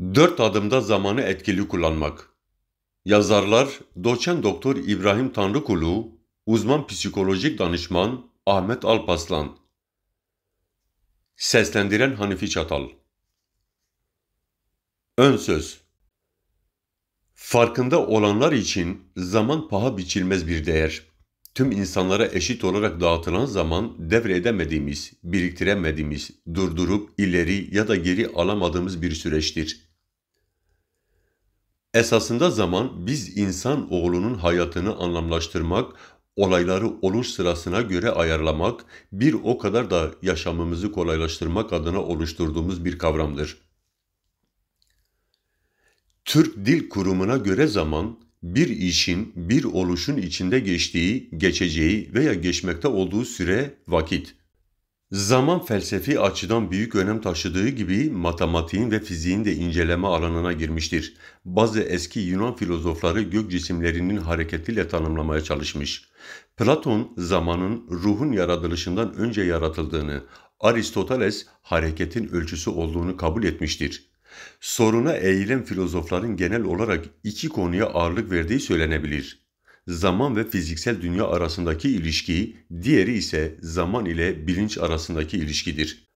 Dört adımda zamanı etkili kullanmak. Yazarlar Doçen Doktor İbrahim Tanrıkulu, uzman psikolojik danışman Ahmet Alpaslan. Seslendiren Hanifi Çatal. Ön söz. Farkında olanlar için zaman paha biçilmez bir değer. Tüm insanlara eşit olarak dağıtılan zaman devredemediğimiz, biriktiremediğimiz, durdurup ileri ya da geri alamadığımız bir süreçtir. Esasında zaman biz insan oğlunun hayatını anlamlaştırmak, olayları oluş sırasına göre ayarlamak, bir o kadar da yaşamımızı kolaylaştırmak adına oluşturduğumuz bir kavramdır. Türk Dil Kurumu'na göre zaman, bir işin, bir oluşun içinde geçtiği, geçeceği veya geçmekte olduğu süre vakit. Zaman felsefi açıdan büyük önem taşıdığı gibi matematiğin ve fiziğin de inceleme alanına girmiştir. Bazı eski Yunan filozofları gök cisimlerinin hareketiyle tanımlamaya çalışmış. Platon zamanın ruhun yaratılışından önce yaratıldığını, Aristoteles hareketin ölçüsü olduğunu kabul etmiştir. Soruna eğilen filozofların genel olarak iki konuya ağırlık verdiği söylenebilir zaman ve fiziksel dünya arasındaki ilişki, diğeri ise zaman ile bilinç arasındaki ilişkidir.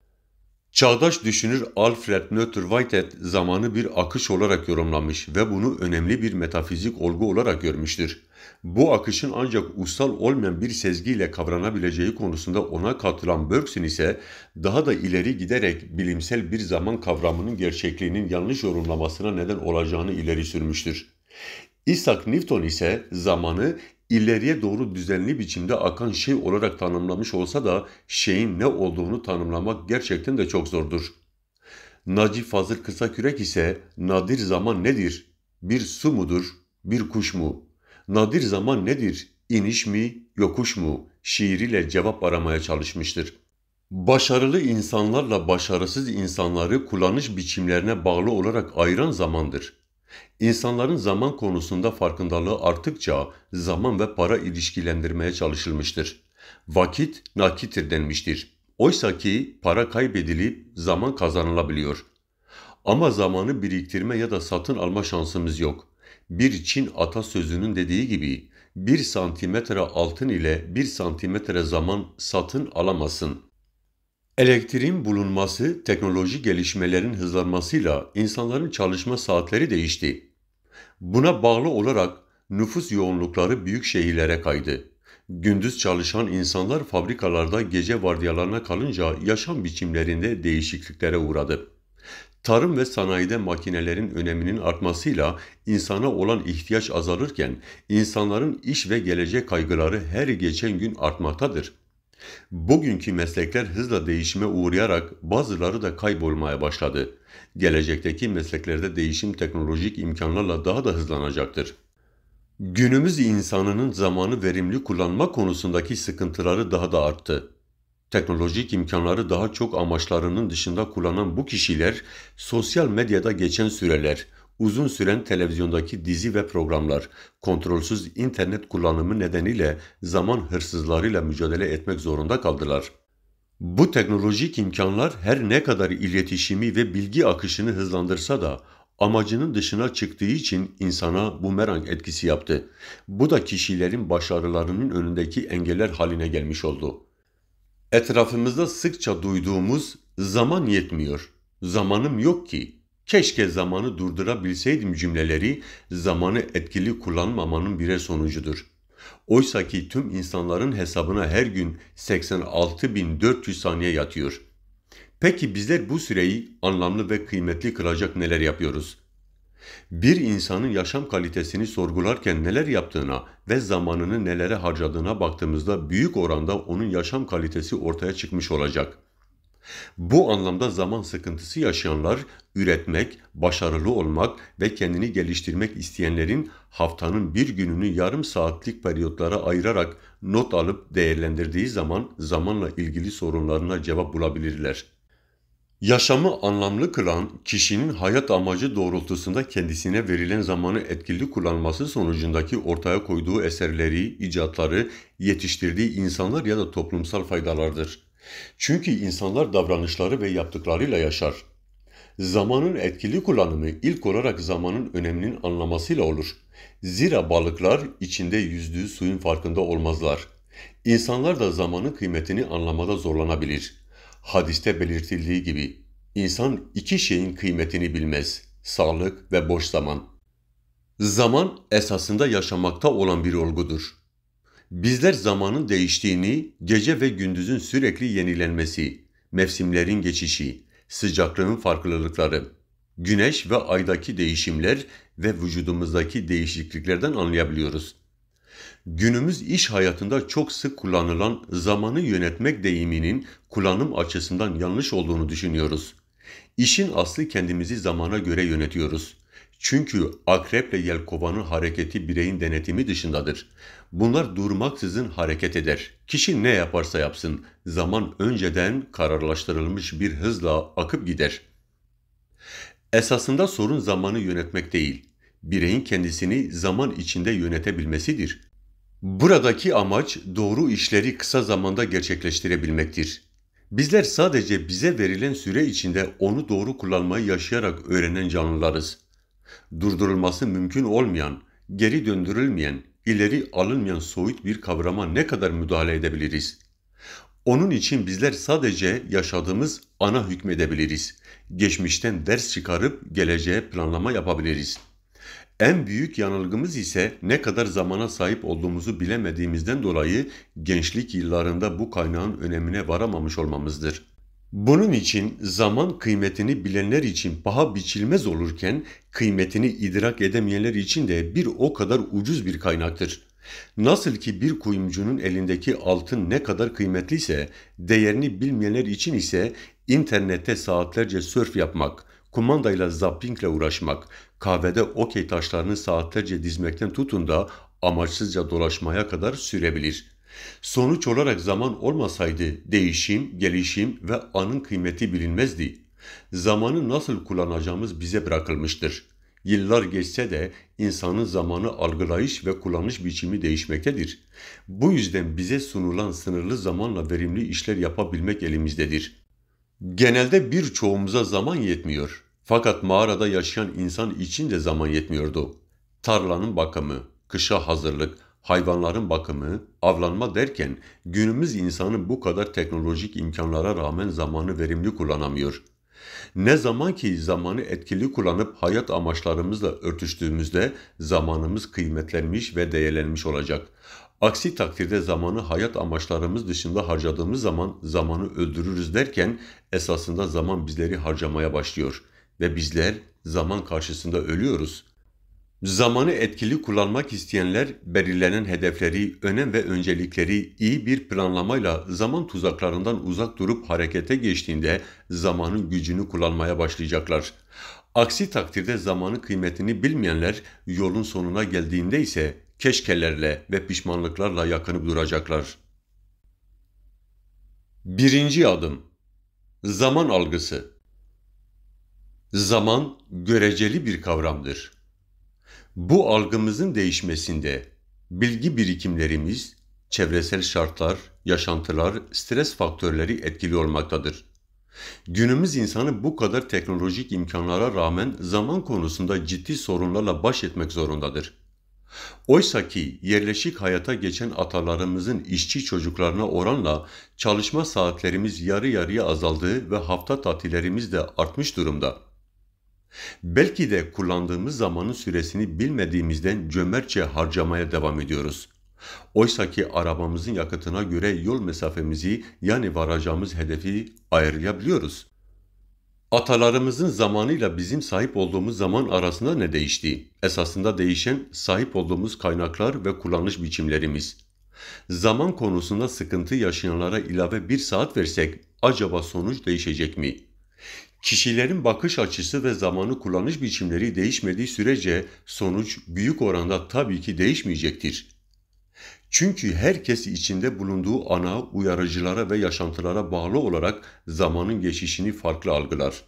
Çağdaş düşünür Alfred Noether Whitehead zamanı bir akış olarak yorumlamış ve bunu önemli bir metafizik olgu olarak görmüştür. Bu akışın ancak ussal olmayan bir sezgiyle kavranabileceği konusunda ona katılan Bergson ise daha da ileri giderek bilimsel bir zaman kavramının gerçekliğinin yanlış yorumlamasına neden olacağını ileri sürmüştür. Isaac Newton ise zamanı ileriye doğru düzenli biçimde akan şey olarak tanımlamış olsa da şeyin ne olduğunu tanımlamak gerçekten de çok zordur. Naci Fazıl Kısakürek ise nadir zaman nedir? Bir su mudur? Bir kuş mu? Nadir zaman nedir? İniş mi? Yokuş mu? Şiiriyle cevap aramaya çalışmıştır. Başarılı insanlarla başarısız insanları kullanış biçimlerine bağlı olarak ayıran zamandır. İnsanların zaman konusunda farkındalığı arttıkça zaman ve para ilişkilendirmeye çalışılmıştır. Vakit nakittir denmiştir. Oysa ki para kaybedilip zaman kazanılabiliyor. Ama zamanı biriktirme ya da satın alma şansımız yok. Bir Çin atasözünün dediği gibi bir santimetre altın ile bir santimetre zaman satın alamazsın. Elektriğin bulunması, teknoloji gelişmelerin hızlanmasıyla insanların çalışma saatleri değişti. Buna bağlı olarak nüfus yoğunlukları büyük şehirlere kaydı. Gündüz çalışan insanlar fabrikalarda gece vardiyalarına kalınca yaşam biçimlerinde değişikliklere uğradı. Tarım ve sanayide makinelerin öneminin artmasıyla insana olan ihtiyaç azalırken insanların iş ve gelecek kaygıları her geçen gün artmaktadır. Bugünkü meslekler hızla değişime uğrayarak bazıları da kaybolmaya başladı. Gelecekteki mesleklerde değişim teknolojik imkanlarla daha da hızlanacaktır. Günümüz insanının zamanı verimli kullanma konusundaki sıkıntıları daha da arttı. Teknolojik imkanları daha çok amaçlarının dışında kullanan bu kişiler sosyal medyada geçen süreler, uzun süren televizyondaki dizi ve programlar, kontrolsüz internet kullanımı nedeniyle zaman hırsızlarıyla mücadele etmek zorunda kaldılar. Bu teknolojik imkanlar her ne kadar iletişimi ve bilgi akışını hızlandırsa da amacının dışına çıktığı için insana bumerang etkisi yaptı. Bu da kişilerin başarılarının önündeki engeller haline gelmiş oldu. Etrafımızda sıkça duyduğumuz zaman yetmiyor, zamanım yok ki Keşke zamanı durdurabilseydim cümleleri zamanı etkili kullanmamanın birer sonucudur. Oysa ki tüm insanların hesabına her gün 86.400 saniye yatıyor. Peki bizler bu süreyi anlamlı ve kıymetli kılacak neler yapıyoruz? Bir insanın yaşam kalitesini sorgularken neler yaptığına ve zamanını nelere harcadığına baktığımızda büyük oranda onun yaşam kalitesi ortaya çıkmış olacak.'' Bu anlamda zaman sıkıntısı yaşayanlar üretmek, başarılı olmak ve kendini geliştirmek isteyenlerin haftanın bir gününü yarım saatlik periyotlara ayırarak not alıp değerlendirdiği zaman zamanla ilgili sorunlarına cevap bulabilirler. Yaşamı anlamlı kılan kişinin hayat amacı doğrultusunda kendisine verilen zamanı etkili kullanması sonucundaki ortaya koyduğu eserleri, icatları, yetiştirdiği insanlar ya da toplumsal faydalardır. Çünkü insanlar davranışları ve yaptıklarıyla yaşar. Zamanın etkili kullanımı ilk olarak zamanın öneminin anlamasıyla olur. Zira balıklar içinde yüzdüğü suyun farkında olmazlar. İnsanlar da zamanın kıymetini anlamada zorlanabilir. Hadiste belirtildiği gibi insan iki şeyin kıymetini bilmez. Sağlık ve boş zaman. Zaman esasında yaşamakta olan bir olgudur. Bizler zamanın değiştiğini, gece ve gündüzün sürekli yenilenmesi, mevsimlerin geçişi, sıcaklığın farklılıkları, güneş ve aydaki değişimler ve vücudumuzdaki değişikliklerden anlayabiliyoruz. Günümüz iş hayatında çok sık kullanılan zamanı yönetmek deyiminin kullanım açısından yanlış olduğunu düşünüyoruz. İşin aslı kendimizi zamana göre yönetiyoruz. Çünkü akreple yelkovanın hareketi bireyin denetimi dışındadır. Bunlar durmaksızın hareket eder. Kişi ne yaparsa yapsın, zaman önceden kararlaştırılmış bir hızla akıp gider. Esasında sorun zamanı yönetmek değil, bireyin kendisini zaman içinde yönetebilmesidir. Buradaki amaç doğru işleri kısa zamanda gerçekleştirebilmektir. Bizler sadece bize verilen süre içinde onu doğru kullanmayı yaşayarak öğrenen canlılarız durdurulması mümkün olmayan, geri döndürülmeyen, ileri alınmayan soyut bir kavrama ne kadar müdahale edebiliriz? Onun için bizler sadece yaşadığımız ana hükmedebiliriz. Geçmişten ders çıkarıp geleceğe planlama yapabiliriz. En büyük yanılgımız ise ne kadar zamana sahip olduğumuzu bilemediğimizden dolayı gençlik yıllarında bu kaynağın önemine varamamış olmamızdır. Bunun için zaman kıymetini bilenler için paha biçilmez olurken kıymetini idrak edemeyenler için de bir o kadar ucuz bir kaynaktır. Nasıl ki bir kuyumcunun elindeki altın ne kadar kıymetliyse, değerini bilmeyenler için ise internette saatlerce sörf yapmak, kumandayla zappingle uğraşmak, kahvede okey taşlarını saatlerce dizmekten tutun da amaçsızca dolaşmaya kadar sürebilir.'' Sonuç olarak zaman olmasaydı değişim, gelişim ve anın kıymeti bilinmezdi. Zamanı nasıl kullanacağımız bize bırakılmıştır. Yıllar geçse de insanın zamanı algılayış ve kullanış biçimi değişmektedir. Bu yüzden bize sunulan sınırlı zamanla verimli işler yapabilmek elimizdedir. Genelde birçoğumuza zaman yetmiyor. Fakat mağarada yaşayan insan için de zaman yetmiyordu. Tarlanın bakımı, kışa hazırlık, hayvanların bakımı, avlanma derken günümüz insanı bu kadar teknolojik imkanlara rağmen zamanı verimli kullanamıyor. Ne zaman ki zamanı etkili kullanıp hayat amaçlarımızla örtüştüğümüzde zamanımız kıymetlenmiş ve değerlenmiş olacak. Aksi takdirde zamanı hayat amaçlarımız dışında harcadığımız zaman zamanı öldürürüz derken esasında zaman bizleri harcamaya başlıyor ve bizler zaman karşısında ölüyoruz.'' Zamanı etkili kullanmak isteyenler belirlenen hedefleri, önem ve öncelikleri iyi bir planlamayla zaman tuzaklarından uzak durup harekete geçtiğinde zamanın gücünü kullanmaya başlayacaklar. Aksi takdirde zamanın kıymetini bilmeyenler yolun sonuna geldiğinde ise keşkelerle ve pişmanlıklarla yakınıp duracaklar. Birinci adım Zaman algısı Zaman göreceli bir kavramdır. Bu algımızın değişmesinde bilgi birikimlerimiz, çevresel şartlar, yaşantılar, stres faktörleri etkili olmaktadır. Günümüz insanı bu kadar teknolojik imkanlara rağmen zaman konusunda ciddi sorunlarla baş etmek zorundadır. Oysa ki yerleşik hayata geçen atalarımızın işçi çocuklarına oranla çalışma saatlerimiz yarı yarıya azaldığı ve hafta tatillerimiz de artmış durumda. Belki de kullandığımız zamanın süresini bilmediğimizden cömertçe harcamaya devam ediyoruz. Oysaki arabamızın yakıtına göre yol mesafemizi yani varacağımız hedefi ayarlayabiliyoruz. Atalarımızın zamanıyla bizim sahip olduğumuz zaman arasında ne değişti? Esasında değişen sahip olduğumuz kaynaklar ve kullanış biçimlerimiz. Zaman konusunda sıkıntı yaşayanlara ilave bir saat versek acaba sonuç değişecek mi? Kişilerin bakış açısı ve zamanı kullanış biçimleri değişmediği sürece sonuç büyük oranda tabii ki değişmeyecektir. Çünkü herkes içinde bulunduğu ana, uyarıcılara ve yaşantılara bağlı olarak zamanın geçişini farklı algılar.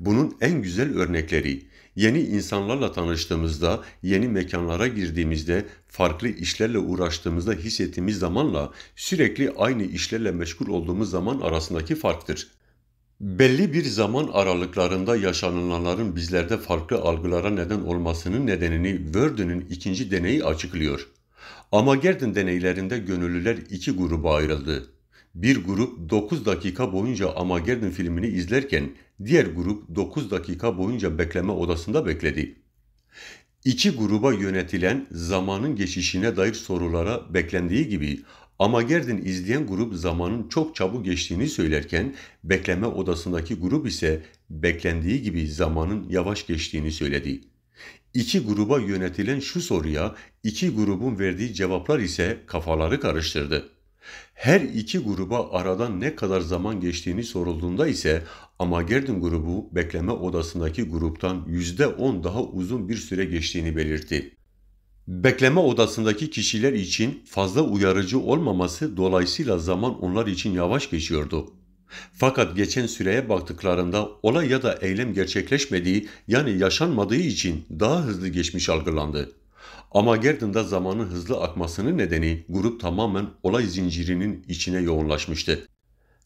Bunun en güzel örnekleri yeni insanlarla tanıştığımızda, yeni mekanlara girdiğimizde, farklı işlerle uğraştığımızda hissettiğimiz zamanla sürekli aynı işlerle meşgul olduğumuz zaman arasındaki farktır belli bir zaman aralıklarında yaşanılanların bizlerde farklı algılara neden olmasının nedenini Word'ünün ikinci deneyi açıklıyor. Ama Gerden deneylerinde gönüllüler iki gruba ayrıldı. Bir grup 9 dakika boyunca Amagerden filmini izlerken diğer grup 9 dakika boyunca bekleme odasında bekledi. İki gruba yönetilen zamanın geçişine dair sorulara beklendiği gibi Amagerdin izleyen grup zamanın çok çabuk geçtiğini söylerken bekleme odasındaki grup ise beklendiği gibi zamanın yavaş geçtiğini söyledi. İki gruba yönetilen şu soruya iki grubun verdiği cevaplar ise kafaları karıştırdı. Her iki gruba aradan ne kadar zaman geçtiğini sorulduğunda ise Amagerdin grubu bekleme odasındaki gruptan %10 daha uzun bir süre geçtiğini belirtti. Bekleme odasındaki kişiler için fazla uyarıcı olmaması dolayısıyla zaman onlar için yavaş geçiyordu. Fakat geçen süreye baktıklarında olay ya da eylem gerçekleşmediği yani yaşanmadığı için daha hızlı geçmiş algılandı. Ama Gerdon'da zamanın hızlı akmasının nedeni grup tamamen olay zincirinin içine yoğunlaşmıştı.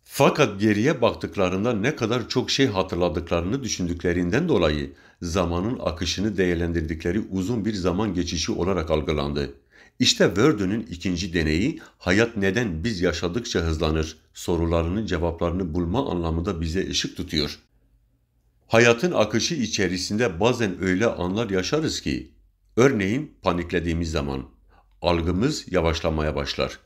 Fakat geriye baktıklarında ne kadar çok şey hatırladıklarını düşündüklerinden dolayı zamanın akışını değerlendirdikleri uzun bir zaman geçişi olarak algılandı. İşte Verdun'un ikinci deneyi hayat neden biz yaşadıkça hızlanır sorularının cevaplarını bulma anlamında bize ışık tutuyor. Hayatın akışı içerisinde bazen öyle anlar yaşarız ki, örneğin paniklediğimiz zaman algımız yavaşlamaya başlar.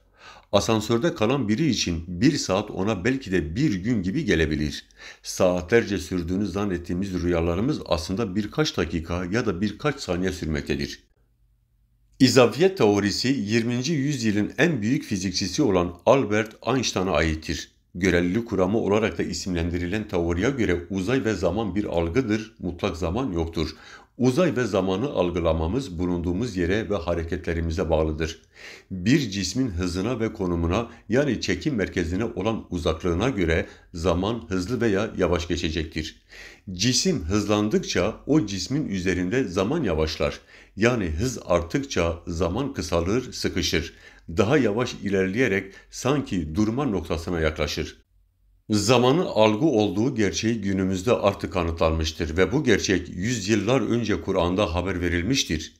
Asansörde kalan biri için bir saat ona belki de bir gün gibi gelebilir. Saatlerce sürdüğünü zannettiğimiz rüyalarımız aslında birkaç dakika ya da birkaç saniye sürmektedir. İzafiyet teorisi 20. yüzyılın en büyük fizikçisi olan Albert Einstein'a aittir. Görelli kuramı olarak da isimlendirilen teoriye göre uzay ve zaman bir algıdır, mutlak zaman yoktur. Uzay ve zamanı algılamamız bulunduğumuz yere ve hareketlerimize bağlıdır. Bir cismin hızına ve konumuna yani çekim merkezine olan uzaklığına göre zaman hızlı veya yavaş geçecektir. Cisim hızlandıkça o cismin üzerinde zaman yavaşlar. Yani hız arttıkça zaman kısalır, sıkışır. Daha yavaş ilerleyerek sanki durma noktasına yaklaşır. Zamanı algı olduğu gerçeği günümüzde artık kanıtlanmıştır ve bu gerçek yüzyıllar önce Kur'an'da haber verilmiştir.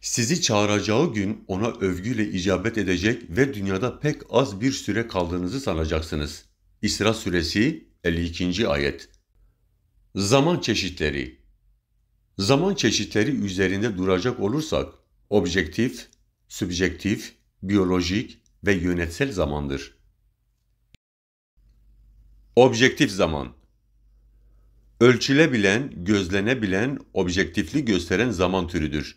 Sizi çağıracağı gün ona övgüyle icabet edecek ve dünyada pek az bir süre kaldığınızı sanacaksınız. İsra suresi 52. ayet Zaman çeşitleri Zaman çeşitleri üzerinde duracak olursak, objektif, sübjektif, biyolojik ve yönetsel zamandır. Objektif zaman Ölçülebilen, gözlenebilen, objektifli gösteren zaman türüdür.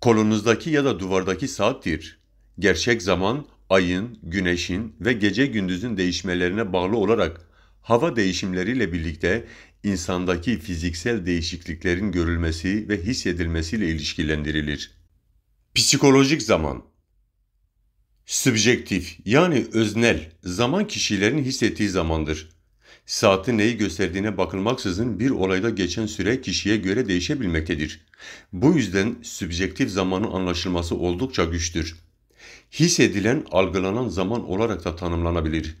Kolunuzdaki ya da duvardaki saattir. Gerçek zaman ayın, güneşin ve gece gündüzün değişmelerine bağlı olarak hava değişimleriyle birlikte insandaki fiziksel değişikliklerin görülmesi ve hissedilmesiyle ilişkilendirilir. Psikolojik zaman Sübjektif yani öznel zaman kişilerin hissettiği zamandır. Saati neyi gösterdiğine bakılmaksızın bir olayda geçen süre kişiye göre değişebilmektedir. Bu yüzden sübjektif zamanın anlaşılması oldukça güçtür. Hissedilen, algılanan zaman olarak da tanımlanabilir.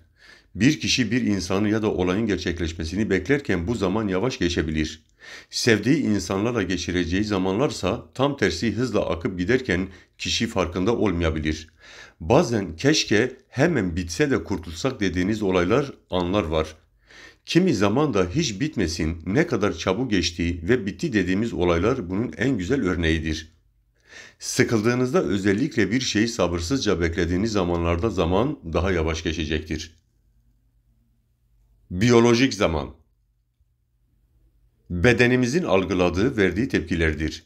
Bir kişi bir insanı ya da olayın gerçekleşmesini beklerken bu zaman yavaş geçebilir. Sevdiği insanlarla geçireceği zamanlarsa tam tersi hızla akıp giderken kişi farkında olmayabilir.'' Bazen keşke hemen bitse de kurtulsak dediğiniz olaylar, anlar var. Kimi zaman da hiç bitmesin, ne kadar çabuk geçtiği ve bitti dediğimiz olaylar bunun en güzel örneğidir. Sıkıldığınızda özellikle bir şeyi sabırsızca beklediğiniz zamanlarda zaman daha yavaş geçecektir. Biyolojik zaman Bedenimizin algıladığı, verdiği tepkilerdir.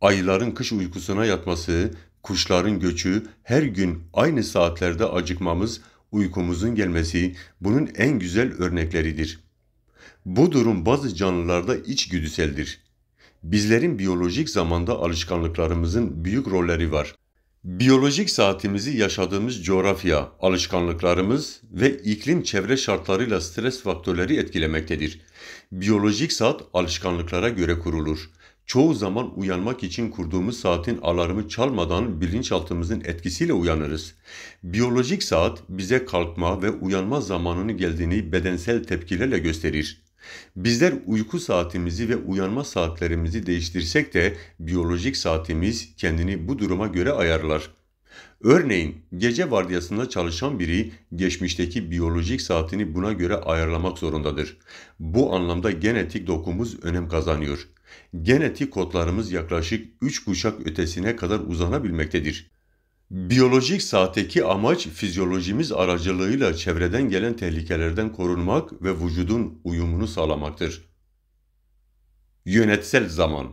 Ayıların kış uykusuna yatması, Kuşların göçü, her gün aynı saatlerde acıkmamız, uykumuzun gelmesi bunun en güzel örnekleridir. Bu durum bazı canlılarda içgüdüseldir. Bizlerin biyolojik zamanda alışkanlıklarımızın büyük rolleri var. Biyolojik saatimizi yaşadığımız coğrafya, alışkanlıklarımız ve iklim çevre şartlarıyla stres faktörleri etkilemektedir. Biyolojik saat alışkanlıklara göre kurulur. Çoğu zaman uyanmak için kurduğumuz saatin alarmı çalmadan bilinçaltımızın etkisiyle uyanırız. Biyolojik saat bize kalkma ve uyanma zamanının geldiğini bedensel tepkilerle gösterir. Bizler uyku saatimizi ve uyanma saatlerimizi değiştirsek de biyolojik saatimiz kendini bu duruma göre ayarlar. Örneğin gece vardiyasında çalışan biri geçmişteki biyolojik saatini buna göre ayarlamak zorundadır. Bu anlamda genetik dokumuz önem kazanıyor genetik kodlarımız yaklaşık 3 kuşak ötesine kadar uzanabilmektedir. Biyolojik saatteki amaç fizyolojimiz aracılığıyla çevreden gelen tehlikelerden korunmak ve vücudun uyumunu sağlamaktır. Yönetsel zaman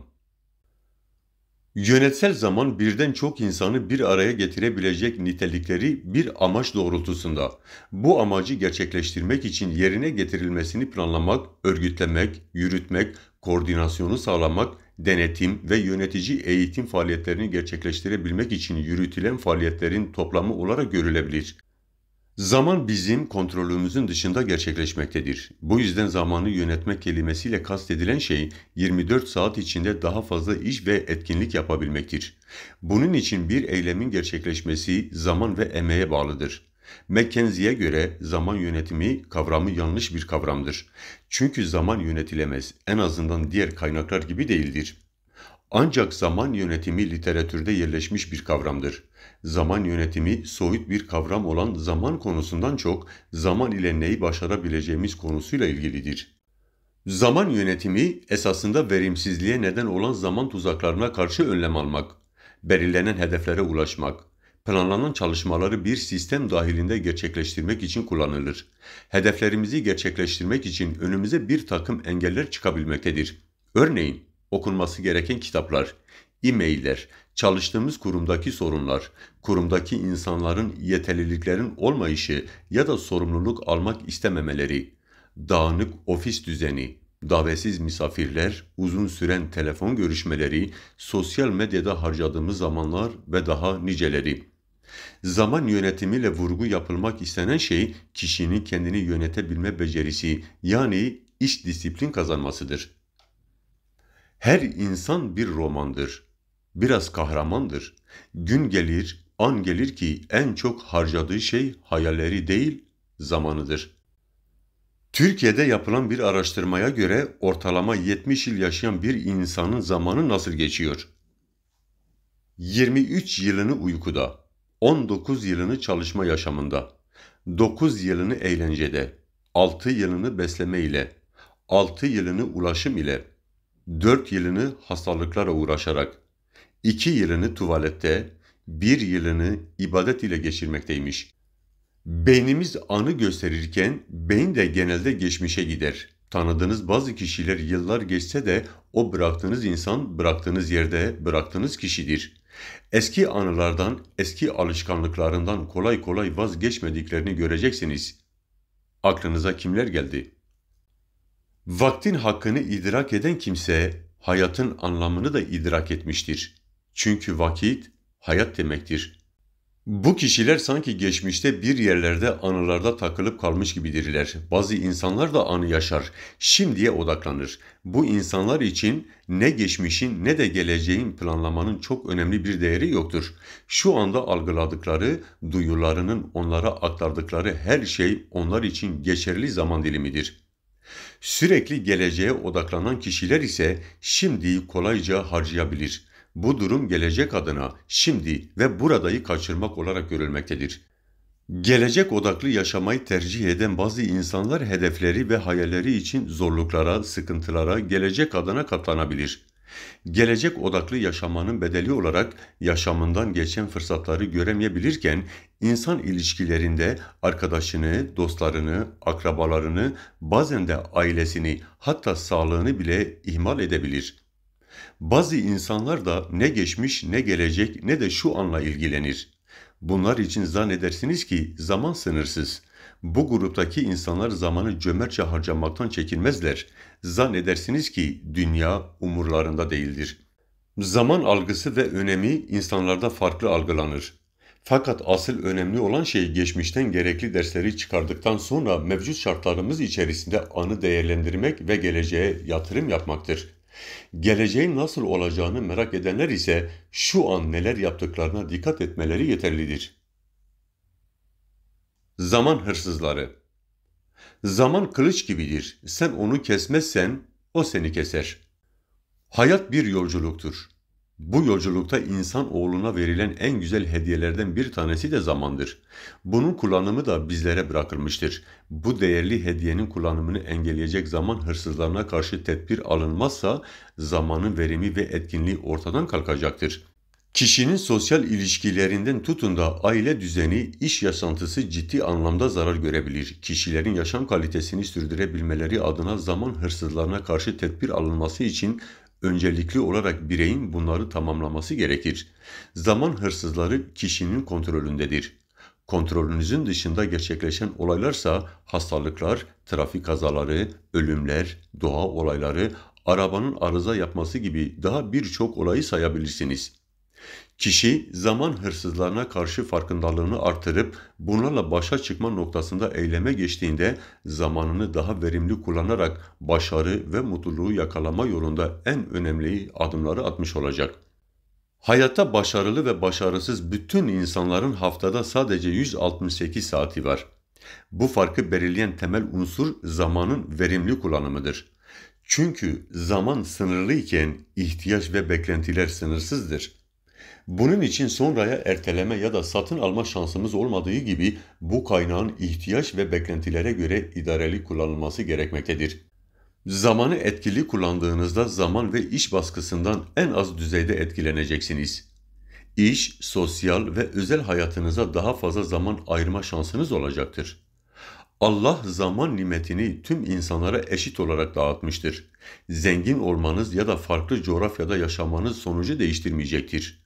Yönetsel zaman birden çok insanı bir araya getirebilecek nitelikleri bir amaç doğrultusunda. Bu amacı gerçekleştirmek için yerine getirilmesini planlamak, örgütlemek, yürütmek, koordinasyonu sağlamak, denetim ve yönetici eğitim faaliyetlerini gerçekleştirebilmek için yürütülen faaliyetlerin toplamı olarak görülebilir. Zaman bizim kontrolümüzün dışında gerçekleşmektedir. Bu yüzden zamanı yönetmek kelimesiyle kastedilen şey 24 saat içinde daha fazla iş ve etkinlik yapabilmektir. Bunun için bir eylemin gerçekleşmesi zaman ve emeğe bağlıdır. Mackenzie'ye göre zaman yönetimi kavramı yanlış bir kavramdır. Çünkü zaman yönetilemez, en azından diğer kaynaklar gibi değildir. Ancak zaman yönetimi literatürde yerleşmiş bir kavramdır. Zaman yönetimi soyut bir kavram olan zaman konusundan çok zaman ile neyi başarabileceğimiz konusuyla ilgilidir. Zaman yönetimi esasında verimsizliğe neden olan zaman tuzaklarına karşı önlem almak, belirlenen hedeflere ulaşmak, planlanan çalışmaları bir sistem dahilinde gerçekleştirmek için kullanılır. Hedeflerimizi gerçekleştirmek için önümüze bir takım engeller çıkabilmektedir. Örneğin okunması gereken kitaplar, e-mailler, çalıştığımız kurumdaki sorunlar, kurumdaki insanların yeterliliklerin olmayışı ya da sorumluluk almak istememeleri, dağınık ofis düzeni, davetsiz misafirler, uzun süren telefon görüşmeleri, sosyal medyada harcadığımız zamanlar ve daha niceleri. Zaman yönetimiyle vurgu yapılmak istenen şey kişinin kendini yönetebilme becerisi yani iş disiplin kazanmasıdır. Her insan bir romandır. Biraz kahramandır. Gün gelir, an gelir ki en çok harcadığı şey hayalleri değil, zamanıdır.'' Türkiye'de yapılan bir araştırmaya göre ortalama 70 yıl yaşayan bir insanın zamanı nasıl geçiyor? 23 yılını uykuda, 19 yılını çalışma yaşamında, 9 yılını eğlencede, 6 yılını besleme ile, 6 yılını ulaşım ile, 4 yılını hastalıklara uğraşarak, 2 yılını tuvalette, 1 yılını ibadet ile geçirmekteymiş. Beynimiz anı gösterirken beyin de genelde geçmişe gider. Tanıdığınız bazı kişiler yıllar geçse de o bıraktığınız insan bıraktığınız yerde bıraktığınız kişidir. Eski anılardan, eski alışkanlıklarından kolay kolay vazgeçmediklerini göreceksiniz. Aklınıza kimler geldi? Vaktin hakkını idrak eden kimse hayatın anlamını da idrak etmiştir. Çünkü vakit hayat demektir. Bu kişiler sanki geçmişte bir yerlerde anılarda takılıp kalmış gibidirler. Bazı insanlar da anı yaşar, şimdiye odaklanır. Bu insanlar için ne geçmişin ne de geleceğin planlamanın çok önemli bir değeri yoktur. Şu anda algıladıkları, duyularının onlara aktardıkları her şey onlar için geçerli zaman dilimidir. Sürekli geleceğe odaklanan kişiler ise şimdiyi kolayca harcayabilir.'' bu durum gelecek adına şimdi ve buradayı kaçırmak olarak görülmektedir. Gelecek odaklı yaşamayı tercih eden bazı insanlar hedefleri ve hayalleri için zorluklara, sıkıntılara, gelecek adına katlanabilir. Gelecek odaklı yaşamanın bedeli olarak yaşamından geçen fırsatları göremeyebilirken insan ilişkilerinde arkadaşını, dostlarını, akrabalarını, bazen de ailesini hatta sağlığını bile ihmal edebilir. Bazı insanlar da ne geçmiş ne gelecek ne de şu anla ilgilenir. Bunlar için zannedersiniz ki zaman sınırsız. Bu gruptaki insanlar zamanı cömertçe harcamaktan çekinmezler. Zannedersiniz ki dünya umurlarında değildir. Zaman algısı ve önemi insanlarda farklı algılanır. Fakat asıl önemli olan şey geçmişten gerekli dersleri çıkardıktan sonra mevcut şartlarımız içerisinde anı değerlendirmek ve geleceğe yatırım yapmaktır. Geleceğin nasıl olacağını merak edenler ise şu an neler yaptıklarına dikkat etmeleri yeterlidir. Zaman hırsızları Zaman kılıç gibidir. Sen onu kesmezsen o seni keser. Hayat bir yolculuktur. Bu yolculukta insan oğluna verilen en güzel hediyelerden bir tanesi de zamandır. Bunun kullanımı da bizlere bırakılmıştır. Bu değerli hediyenin kullanımını engelleyecek zaman hırsızlarına karşı tedbir alınmazsa zamanın verimi ve etkinliği ortadan kalkacaktır. Kişinin sosyal ilişkilerinden tutun da aile düzeni, iş yaşantısı ciddi anlamda zarar görebilir. Kişilerin yaşam kalitesini sürdürebilmeleri adına zaman hırsızlarına karşı tedbir alınması için öncelikli olarak bireyin bunları tamamlaması gerekir. Zaman hırsızları kişinin kontrolündedir. Kontrolünüzün dışında gerçekleşen olaylarsa hastalıklar, trafik kazaları, ölümler, doğa olayları, arabanın arıza yapması gibi daha birçok olayı sayabilirsiniz. Kişi zaman hırsızlarına karşı farkındalığını artırıp bunlarla başa çıkma noktasında eyleme geçtiğinde zamanını daha verimli kullanarak başarı ve mutluluğu yakalama yolunda en önemli adımları atmış olacak. Hayatta başarılı ve başarısız bütün insanların haftada sadece 168 saati var. Bu farkı belirleyen temel unsur zamanın verimli kullanımıdır. Çünkü zaman sınırlı iken ihtiyaç ve beklentiler sınırsızdır. Bunun için sonraya erteleme ya da satın alma şansımız olmadığı gibi bu kaynağın ihtiyaç ve beklentilere göre idareli kullanılması gerekmektedir. Zamanı etkili kullandığınızda zaman ve iş baskısından en az düzeyde etkileneceksiniz. İş, sosyal ve özel hayatınıza daha fazla zaman ayırma şansınız olacaktır. Allah zaman nimetini tüm insanlara eşit olarak dağıtmıştır. Zengin olmanız ya da farklı coğrafyada yaşamanız sonucu değiştirmeyecektir.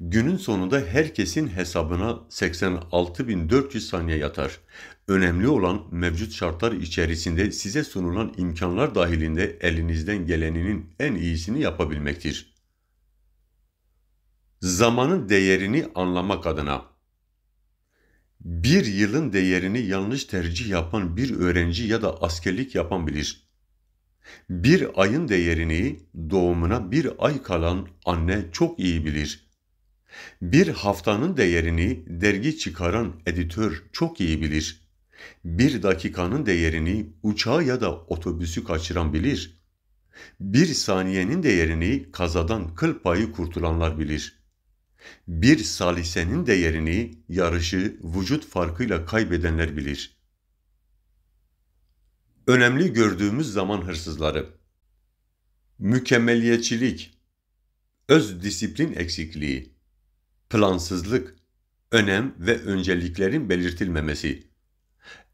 Günün sonunda herkesin hesabına 86.400 saniye yatar. Önemli olan mevcut şartlar içerisinde size sunulan imkanlar dahilinde elinizden geleninin en iyisini yapabilmektir. Zamanın değerini anlamak adına bir yılın değerini yanlış tercih yapan bir öğrenci ya da askerlik yapan bilir. Bir ayın değerini doğumuna bir ay kalan anne çok iyi bilir. Bir haftanın değerini dergi çıkaran editör çok iyi bilir. Bir dakikanın değerini uçağı ya da otobüsü kaçıran bilir. Bir saniyenin değerini kazadan kıl payı kurtulanlar bilir. Bir salisenin değerini yarışı vücut farkıyla kaybedenler bilir. Önemli gördüğümüz zaman hırsızları Mükemmeliyetçilik Öz disiplin eksikliği plansızlık, önem ve önceliklerin belirtilmemesi,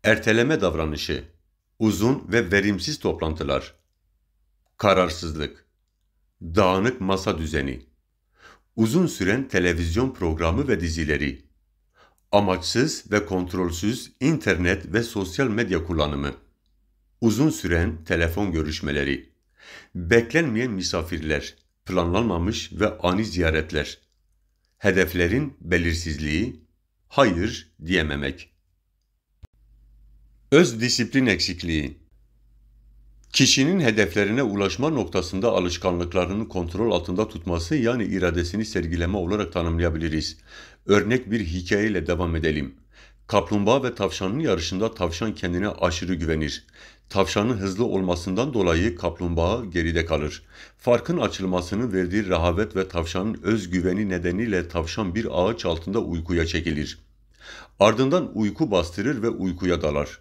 erteleme davranışı, uzun ve verimsiz toplantılar, kararsızlık, dağınık masa düzeni, uzun süren televizyon programı ve dizileri, amaçsız ve kontrolsüz internet ve sosyal medya kullanımı, uzun süren telefon görüşmeleri, beklenmeyen misafirler, planlanmamış ve ani ziyaretler, hedeflerin belirsizliği, hayır diyememek. Öz disiplin eksikliği Kişinin hedeflerine ulaşma noktasında alışkanlıklarının kontrol altında tutması yani iradesini sergileme olarak tanımlayabiliriz. Örnek bir hikayeyle devam edelim. Kaplumbağa ve tavşanın yarışında tavşan kendine aşırı güvenir. Tavşanın hızlı olmasından dolayı kaplumbağa geride kalır. Farkın açılmasının verdiği rahavet ve tavşanın özgüveni nedeniyle tavşan bir ağaç altında uykuya çekilir. Ardından uyku bastırır ve uykuya dalar.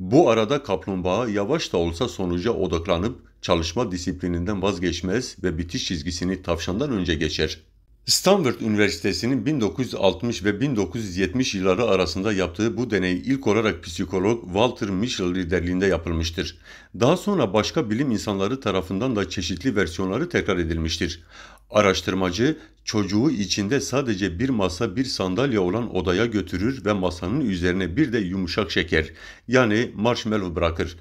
Bu arada kaplumbağa yavaş da olsa sonuca odaklanıp çalışma disiplininden vazgeçmez ve bitiş çizgisini tavşandan önce geçer.'' Stanford Üniversitesi'nin 1960 ve 1970 yılları arasında yaptığı bu deneyi ilk olarak psikolog Walter Mischel liderliğinde yapılmıştır. Daha sonra başka bilim insanları tarafından da çeşitli versiyonları tekrar edilmiştir. Araştırmacı çocuğu içinde sadece bir masa bir sandalye olan odaya götürür ve masanın üzerine bir de yumuşak şeker yani marshmallow bırakır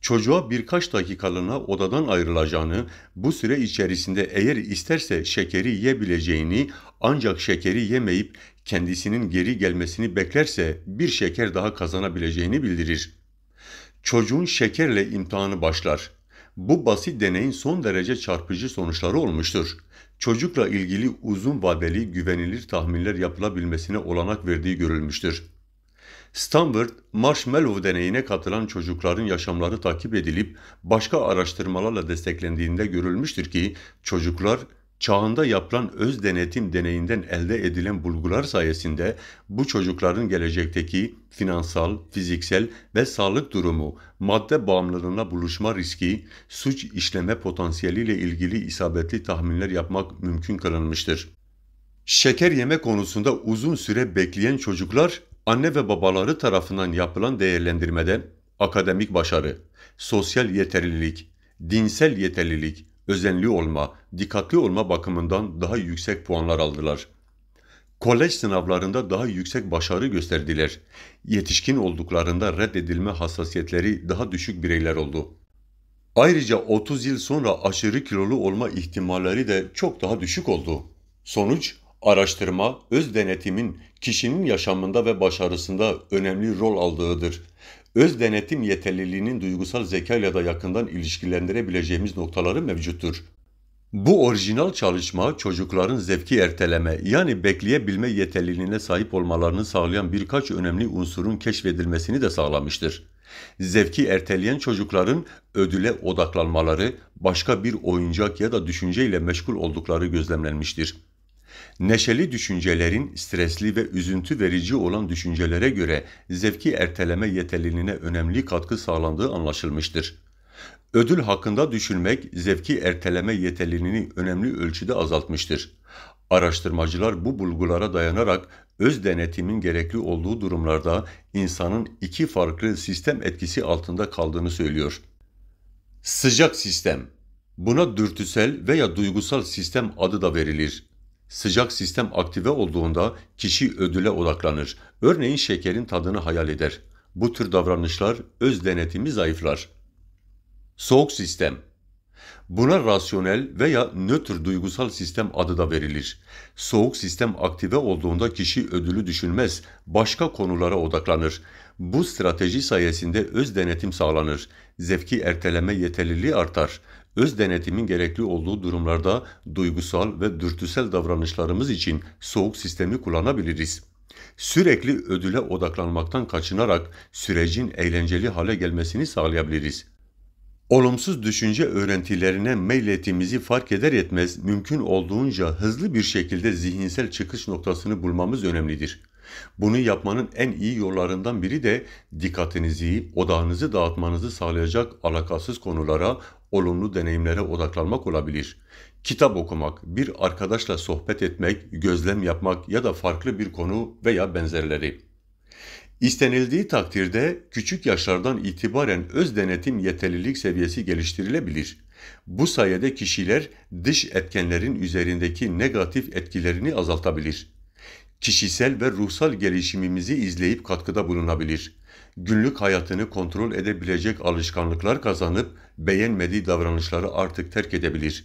çocuğa birkaç dakikalığına odadan ayrılacağını, bu süre içerisinde eğer isterse şekeri yiyebileceğini ancak şekeri yemeyip kendisinin geri gelmesini beklerse bir şeker daha kazanabileceğini bildirir. Çocuğun şekerle imtihanı başlar. Bu basit deneyin son derece çarpıcı sonuçları olmuştur. Çocukla ilgili uzun vadeli güvenilir tahminler yapılabilmesine olanak verdiği görülmüştür. Stanford marshmallow deneyine katılan çocukların yaşamları takip edilip başka araştırmalarla desteklendiğinde görülmüştür ki çocuklar çağında yapılan öz denetim deneyinden elde edilen bulgular sayesinde bu çocukların gelecekteki finansal, fiziksel ve sağlık durumu, madde bağımlılığına buluşma riski, suç işleme potansiyeliyle ilgili isabetli tahminler yapmak mümkün kılınmıştır. Şeker yeme konusunda uzun süre bekleyen çocuklar anne ve babaları tarafından yapılan değerlendirmede akademik başarı, sosyal yeterlilik, dinsel yeterlilik, özenli olma, dikkatli olma bakımından daha yüksek puanlar aldılar. Kolej sınavlarında daha yüksek başarı gösterdiler. Yetişkin olduklarında reddedilme hassasiyetleri daha düşük bireyler oldu. Ayrıca 30 yıl sonra aşırı kilolu olma ihtimalleri de çok daha düşük oldu. Sonuç, araştırma, öz denetimin kişinin yaşamında ve başarısında önemli rol aldığıdır. Öz denetim yeterliliğinin duygusal zeka ile de yakından ilişkilendirebileceğimiz noktaları mevcuttur. Bu orijinal çalışma çocukların zevki erteleme yani bekleyebilme yeterliliğine sahip olmalarını sağlayan birkaç önemli unsurun keşfedilmesini de sağlamıştır. Zevki erteleyen çocukların ödüle odaklanmaları başka bir oyuncak ya da düşünceyle meşgul oldukları gözlemlenmiştir. Neşeli düşüncelerin stresli ve üzüntü verici olan düşüncelere göre zevki erteleme yeterliliğine önemli katkı sağlandığı anlaşılmıştır. Ödül hakkında düşünmek zevki erteleme yeterliliğini önemli ölçüde azaltmıştır. Araştırmacılar bu bulgulara dayanarak öz denetimin gerekli olduğu durumlarda insanın iki farklı sistem etkisi altında kaldığını söylüyor. Sıcak sistem Buna dürtüsel veya duygusal sistem adı da verilir. Sıcak sistem aktive olduğunda kişi ödüle odaklanır. Örneğin şekerin tadını hayal eder. Bu tür davranışlar öz denetimi zayıflar. Soğuk sistem Buna rasyonel veya nötr duygusal sistem adı da verilir. Soğuk sistem aktive olduğunda kişi ödülü düşünmez, başka konulara odaklanır. Bu strateji sayesinde öz denetim sağlanır. Zevki erteleme yeterliliği artar öz denetimin gerekli olduğu durumlarda duygusal ve dürtüsel davranışlarımız için soğuk sistemi kullanabiliriz. Sürekli ödüle odaklanmaktan kaçınarak sürecin eğlenceli hale gelmesini sağlayabiliriz. Olumsuz düşünce öğrentilerine meylettiğimizi fark eder yetmez mümkün olduğunca hızlı bir şekilde zihinsel çıkış noktasını bulmamız önemlidir. Bunu yapmanın en iyi yollarından biri de dikkatinizi, odağınızı dağıtmanızı sağlayacak alakasız konulara, olumlu deneyimlere odaklanmak olabilir. Kitap okumak, bir arkadaşla sohbet etmek, gözlem yapmak ya da farklı bir konu veya benzerleri. İstenildiği takdirde küçük yaşlardan itibaren öz denetim yeterlilik seviyesi geliştirilebilir. Bu sayede kişiler dış etkenlerin üzerindeki negatif etkilerini azaltabilir kişisel ve ruhsal gelişimimizi izleyip katkıda bulunabilir. Günlük hayatını kontrol edebilecek alışkanlıklar kazanıp beğenmediği davranışları artık terk edebilir.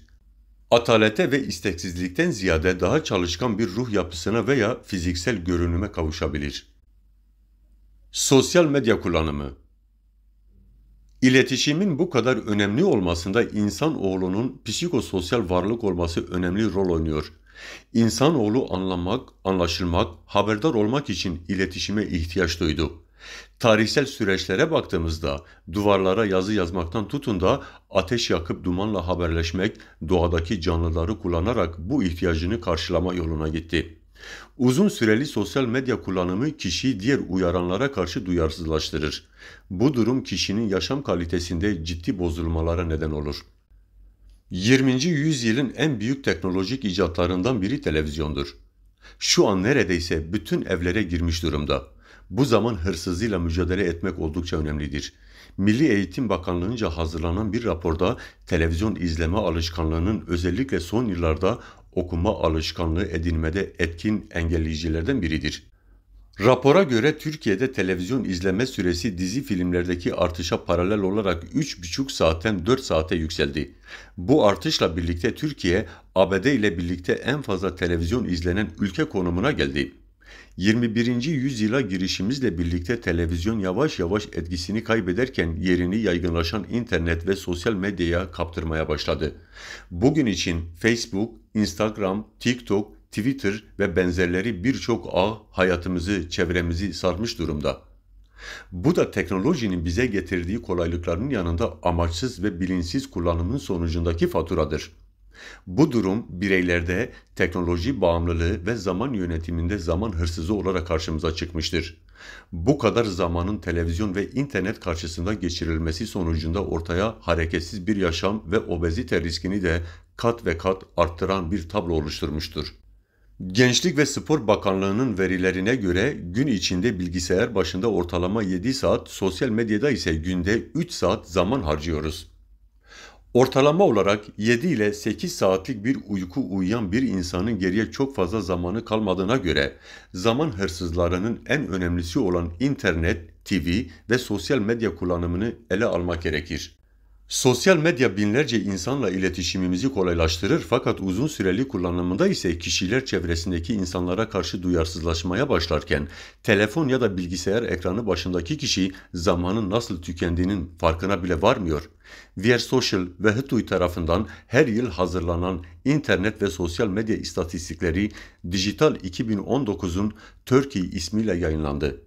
Atalete ve isteksizlikten ziyade daha çalışkan bir ruh yapısına veya fiziksel görünüme kavuşabilir. Sosyal medya kullanımı İletişimin bu kadar önemli olmasında insan oğlunun psikososyal varlık olması önemli rol oynuyor. İnsanoğlu anlamak, anlaşılmak, haberdar olmak için iletişime ihtiyaç duydu. Tarihsel süreçlere baktığımızda duvarlara yazı yazmaktan tutun da ateş yakıp dumanla haberleşmek doğadaki canlıları kullanarak bu ihtiyacını karşılama yoluna gitti. Uzun süreli sosyal medya kullanımı kişiyi diğer uyaranlara karşı duyarsızlaştırır. Bu durum kişinin yaşam kalitesinde ciddi bozulmalara neden olur. 20. yüzyılın en büyük teknolojik icatlarından biri televizyondur. Şu an neredeyse bütün evlere girmiş durumda. Bu zaman hırsızlığıyla mücadele etmek oldukça önemlidir. Milli Eğitim Bakanlığı'nca hazırlanan bir raporda televizyon izleme alışkanlığının özellikle son yıllarda okuma alışkanlığı edinmede etkin engelleyicilerden biridir. Rapora göre Türkiye'de televizyon izleme süresi dizi filmlerdeki artışa paralel olarak 3,5 saatten 4 saate yükseldi. Bu artışla birlikte Türkiye, ABD ile birlikte en fazla televizyon izlenen ülke konumuna geldi. 21. yüzyıla girişimizle birlikte televizyon yavaş yavaş etkisini kaybederken yerini yaygınlaşan internet ve sosyal medyaya kaptırmaya başladı. Bugün için Facebook, Instagram, TikTok, Twitter ve benzerleri birçok ağ hayatımızı, çevremizi sarmış durumda. Bu da teknolojinin bize getirdiği kolaylıkların yanında amaçsız ve bilinçsiz kullanımın sonucundaki faturadır. Bu durum bireylerde teknoloji bağımlılığı ve zaman yönetiminde zaman hırsızı olarak karşımıza çıkmıştır. Bu kadar zamanın televizyon ve internet karşısında geçirilmesi sonucunda ortaya hareketsiz bir yaşam ve obezite riskini de kat ve kat arttıran bir tablo oluşturmuştur. Gençlik ve Spor Bakanlığı'nın verilerine göre gün içinde bilgisayar başında ortalama 7 saat, sosyal medyada ise günde 3 saat zaman harcıyoruz. Ortalama olarak 7 ile 8 saatlik bir uyku uyuyan bir insanın geriye çok fazla zamanı kalmadığına göre zaman hırsızlarının en önemlisi olan internet, TV ve sosyal medya kullanımını ele almak gerekir. Sosyal medya binlerce insanla iletişimimizi kolaylaştırır fakat uzun süreli kullanımında ise kişiler çevresindeki insanlara karşı duyarsızlaşmaya başlarken telefon ya da bilgisayar ekranı başındaki kişi zamanın nasıl tükendiğinin farkına bile varmıyor. Vier Social ve Hıtuy tarafından her yıl hazırlanan internet ve sosyal medya istatistikleri Dijital 2019'un Turkey ismiyle yayınlandı.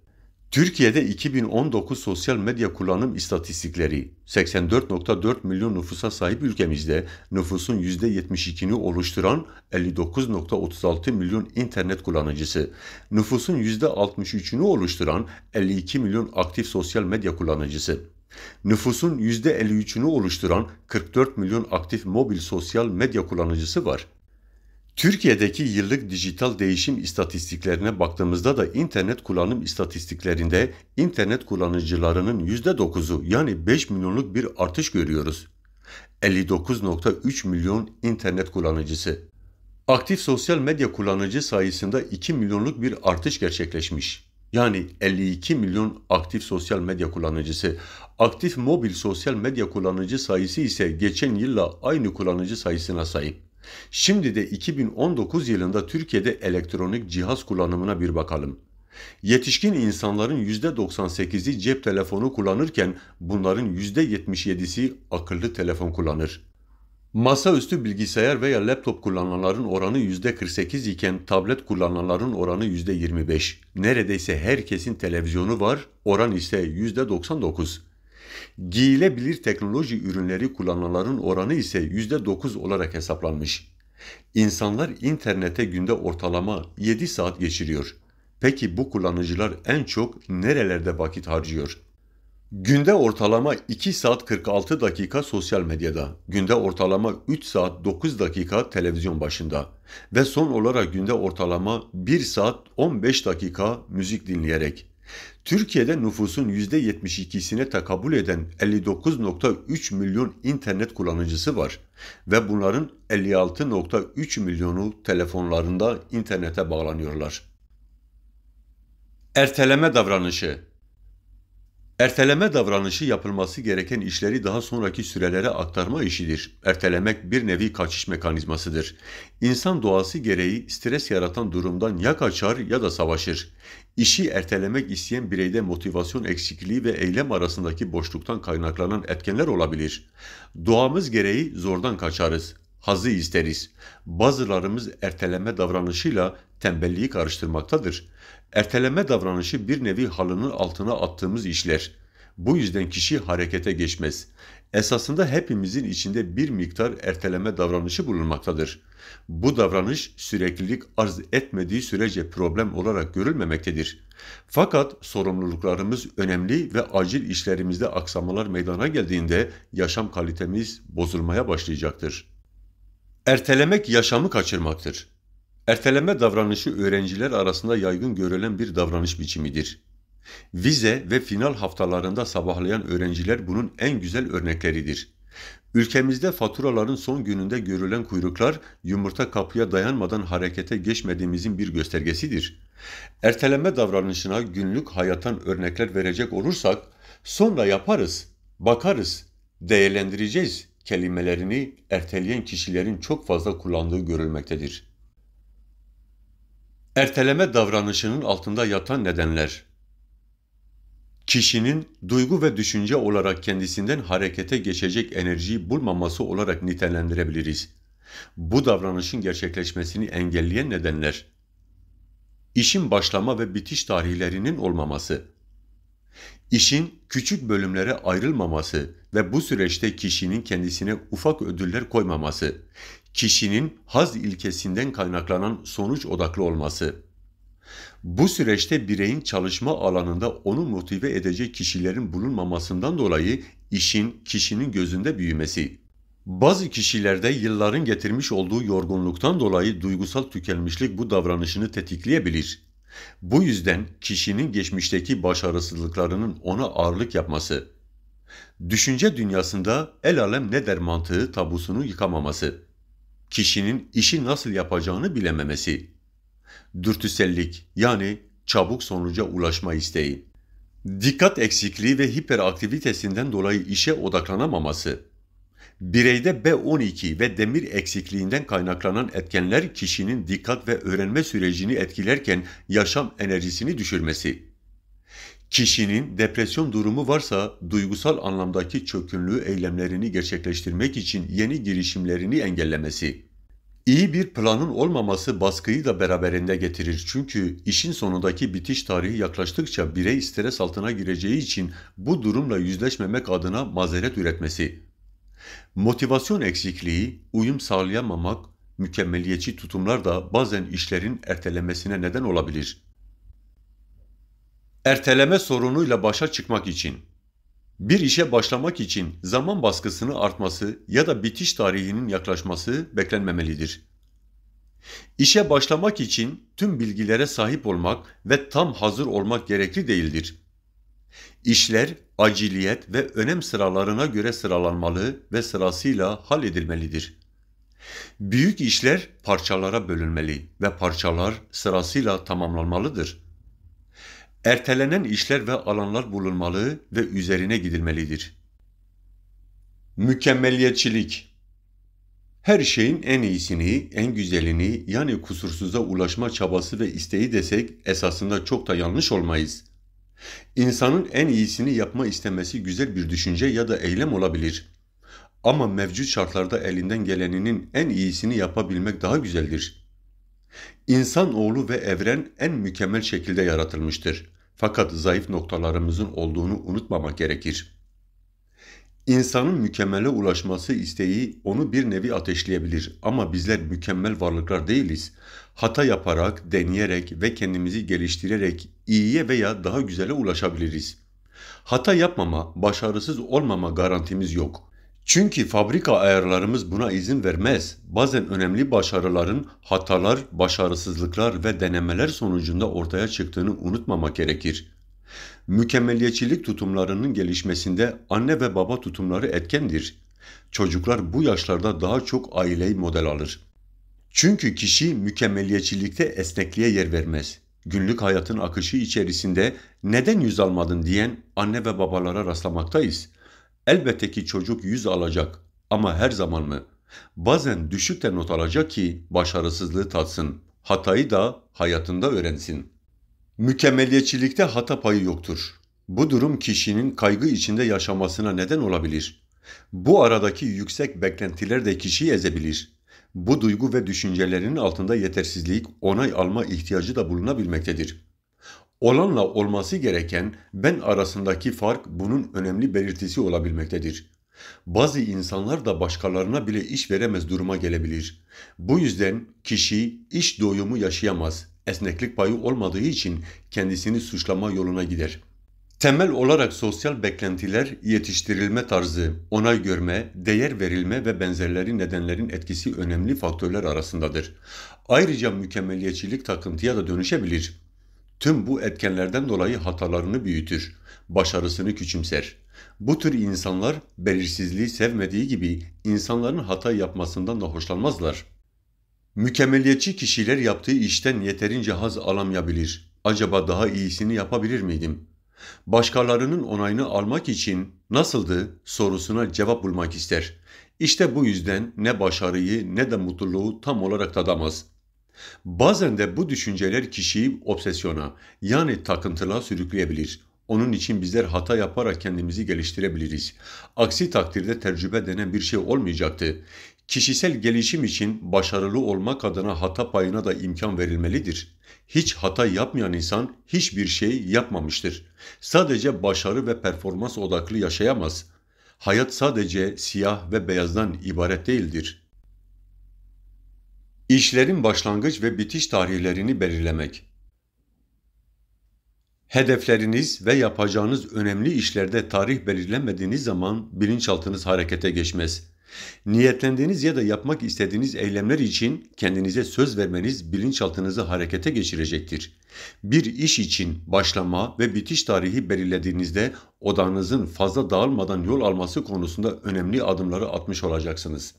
Türkiye'de 2019 sosyal medya kullanım istatistikleri 84.4 milyon nüfusa sahip ülkemizde nüfusun %72'ni oluşturan 59.36 milyon internet kullanıcısı, nüfusun %63'ünü oluşturan 52 milyon aktif sosyal medya kullanıcısı, nüfusun %53'ünü oluşturan 44 milyon aktif mobil sosyal medya kullanıcısı var. Türkiye'deki yıllık dijital değişim istatistiklerine baktığımızda da internet kullanım istatistiklerinde internet kullanıcılarının %9'u yani 5 milyonluk bir artış görüyoruz. 59.3 milyon internet kullanıcısı. Aktif sosyal medya kullanıcı sayısında 2 milyonluk bir artış gerçekleşmiş. Yani 52 milyon aktif sosyal medya kullanıcısı. Aktif mobil sosyal medya kullanıcı sayısı ise geçen yılla aynı kullanıcı sayısına sahip. Şimdi de 2019 yılında Türkiye'de elektronik cihaz kullanımına bir bakalım. Yetişkin insanların %98'i cep telefonu kullanırken bunların %77'si akıllı telefon kullanır. Masaüstü bilgisayar veya laptop kullananların oranı %48 iken tablet kullananların oranı %25. Neredeyse herkesin televizyonu var, oran ise %99. Giyilebilir teknoloji ürünleri kullananların oranı ise %9 olarak hesaplanmış. İnsanlar internete günde ortalama 7 saat geçiriyor. Peki bu kullanıcılar en çok nerelerde vakit harcıyor? Günde ortalama 2 saat 46 dakika sosyal medyada, günde ortalama 3 saat 9 dakika televizyon başında ve son olarak günde ortalama 1 saat 15 dakika müzik dinleyerek. Türkiye'de nüfusun %72'sine takabül eden 59.3 milyon internet kullanıcısı var ve bunların 56.3 milyonu telefonlarında internete bağlanıyorlar. Erteleme davranışı Erteleme davranışı yapılması gereken işleri daha sonraki sürelere aktarma işidir. Ertelemek bir nevi kaçış mekanizmasıdır. İnsan doğası gereği stres yaratan durumdan ya kaçar ya da savaşır. İşi ertelemek isteyen bireyde motivasyon eksikliği ve eylem arasındaki boşluktan kaynaklanan etkenler olabilir. Doğamız gereği zordan kaçarız, hazı isteriz. Bazılarımız erteleme davranışıyla tembelliği karıştırmaktadır. Erteleme davranışı bir nevi halının altına attığımız işler. Bu yüzden kişi harekete geçmez. Esasında hepimizin içinde bir miktar erteleme davranışı bulunmaktadır. Bu davranış süreklilik arz etmediği sürece problem olarak görülmemektedir. Fakat sorumluluklarımız önemli ve acil işlerimizde aksamalar meydana geldiğinde yaşam kalitemiz bozulmaya başlayacaktır. Ertelemek yaşamı kaçırmaktır. Erteleme davranışı öğrenciler arasında yaygın görülen bir davranış biçimidir. Vize ve final haftalarında sabahlayan öğrenciler bunun en güzel örnekleridir. Ülkemizde faturaların son gününde görülen kuyruklar yumurta kapıya dayanmadan harekete geçmediğimizin bir göstergesidir. Erteleme davranışına günlük hayattan örnekler verecek olursak sonra yaparız, bakarız, değerlendireceğiz kelimelerini erteleyen kişilerin çok fazla kullandığı görülmektedir. Erteleme davranışının altında yatan nedenler Kişinin duygu ve düşünce olarak kendisinden harekete geçecek enerjiyi bulmaması olarak nitelendirebiliriz. Bu davranışın gerçekleşmesini engelleyen nedenler İşin başlama ve bitiş tarihlerinin olmaması İşin küçük bölümlere ayrılmaması ve bu süreçte kişinin kendisine ufak ödüller koymaması, kişinin haz ilkesinden kaynaklanan sonuç odaklı olması. Bu süreçte bireyin çalışma alanında onu motive edecek kişilerin bulunmamasından dolayı işin kişinin gözünde büyümesi. Bazı kişilerde yılların getirmiş olduğu yorgunluktan dolayı duygusal tükenmişlik bu davranışını tetikleyebilir. Bu yüzden kişinin geçmişteki başarısızlıklarının ona ağırlık yapması, düşünce dünyasında el alem ne der mantığı tabusunu yıkamaması, kişinin işi nasıl yapacağını bilememesi. Dürtüsellik yani çabuk sonuca ulaşma isteği. Dikkat eksikliği ve hiperaktivitesinden dolayı işe odaklanamaması. Bireyde B12 ve demir eksikliğinden kaynaklanan etkenler kişinin dikkat ve öğrenme sürecini etkilerken yaşam enerjisini düşürmesi. Kişinin depresyon durumu varsa duygusal anlamdaki çökünlüğü eylemlerini gerçekleştirmek için yeni girişimlerini engellemesi. İyi bir planın olmaması baskıyı da beraberinde getirir. Çünkü işin sonundaki bitiş tarihi yaklaştıkça birey stres altına gireceği için bu durumla yüzleşmemek adına mazeret üretmesi. Motivasyon eksikliği, uyum sağlayamamak, mükemmeliyetçi tutumlar da bazen işlerin ertelemesine neden olabilir. Erteleme sorunuyla başa çıkmak için bir işe başlamak için zaman baskısını artması ya da bitiş tarihinin yaklaşması beklenmemelidir. İşe başlamak için tüm bilgilere sahip olmak ve tam hazır olmak gerekli değildir. İşler aciliyet ve önem sıralarına göre sıralanmalı ve sırasıyla halledilmelidir. Büyük işler parçalara bölünmeli ve parçalar sırasıyla tamamlanmalıdır ertelenen işler ve alanlar bulunmalı ve üzerine gidilmelidir. Mükemmeliyetçilik Her şeyin en iyisini, en güzelini yani kusursuza ulaşma çabası ve isteği desek esasında çok da yanlış olmayız. İnsanın en iyisini yapma istemesi güzel bir düşünce ya da eylem olabilir. Ama mevcut şartlarda elinden geleninin en iyisini yapabilmek daha güzeldir. İnsan oğlu ve evren en mükemmel şekilde yaratılmıştır. Fakat zayıf noktalarımızın olduğunu unutmamak gerekir. İnsanın mükemmele ulaşması isteği onu bir nevi ateşleyebilir ama bizler mükemmel varlıklar değiliz. Hata yaparak, deneyerek ve kendimizi geliştirerek iyiye veya daha güzele ulaşabiliriz. Hata yapmama, başarısız olmama garantimiz yok. Çünkü fabrika ayarlarımız buna izin vermez. Bazen önemli başarıların hatalar, başarısızlıklar ve denemeler sonucunda ortaya çıktığını unutmamak gerekir. Mükemmeliyetçilik tutumlarının gelişmesinde anne ve baba tutumları etkendir. Çocuklar bu yaşlarda daha çok aileyi model alır. Çünkü kişi mükemmeliyetçilikte esnekliğe yer vermez. Günlük hayatın akışı içerisinde neden yüz almadın diyen anne ve babalara rastlamaktayız. Elbette ki çocuk yüz alacak ama her zaman mı? Bazen düşük de not alacak ki başarısızlığı tatsın, hatayı da hayatında öğrensin. Mükemmeliyetçilikte hata payı yoktur. Bu durum kişinin kaygı içinde yaşamasına neden olabilir. Bu aradaki yüksek beklentiler de kişiyi ezebilir. Bu duygu ve düşüncelerinin altında yetersizlik, onay alma ihtiyacı da bulunabilmektedir olanla olması gereken ben arasındaki fark bunun önemli belirtisi olabilmektedir. Bazı insanlar da başkalarına bile iş veremez duruma gelebilir. Bu yüzden kişi iş doyumu yaşayamaz. Esneklik payı olmadığı için kendisini suçlama yoluna gider. Temel olarak sosyal beklentiler, yetiştirilme tarzı, onay görme, değer verilme ve benzerleri nedenlerin etkisi önemli faktörler arasındadır. Ayrıca mükemmeliyetçilik takıntıya da dönüşebilir. Tüm bu etkenlerden dolayı hatalarını büyütür, başarısını küçümser. Bu tür insanlar belirsizliği sevmediği gibi insanların hata yapmasından da hoşlanmazlar. Mükemmeliyetçi kişiler yaptığı işten yeterince haz alamayabilir. Acaba daha iyisini yapabilir miydim? Başkalarının onayını almak için nasıldı sorusuna cevap bulmak ister. İşte bu yüzden ne başarıyı ne de mutluluğu tam olarak tadamaz.'' Bazen de bu düşünceler kişiyi obsesyona yani takıntılığa sürükleyebilir. Onun için bizler hata yaparak kendimizi geliştirebiliriz. Aksi takdirde tecrübe denen bir şey olmayacaktı. Kişisel gelişim için başarılı olmak adına hata payına da imkan verilmelidir. Hiç hata yapmayan insan hiçbir şey yapmamıştır. Sadece başarı ve performans odaklı yaşayamaz. Hayat sadece siyah ve beyazdan ibaret değildir.'' İşlerin başlangıç ve bitiş tarihlerini belirlemek. Hedefleriniz ve yapacağınız önemli işlerde tarih belirlenmediğiniz zaman bilinçaltınız harekete geçmez. Niyetlendiğiniz ya da yapmak istediğiniz eylemler için kendinize söz vermeniz bilinçaltınızı harekete geçirecektir. Bir iş için başlama ve bitiş tarihi belirlediğinizde odanızın fazla dağılmadan yol alması konusunda önemli adımları atmış olacaksınız.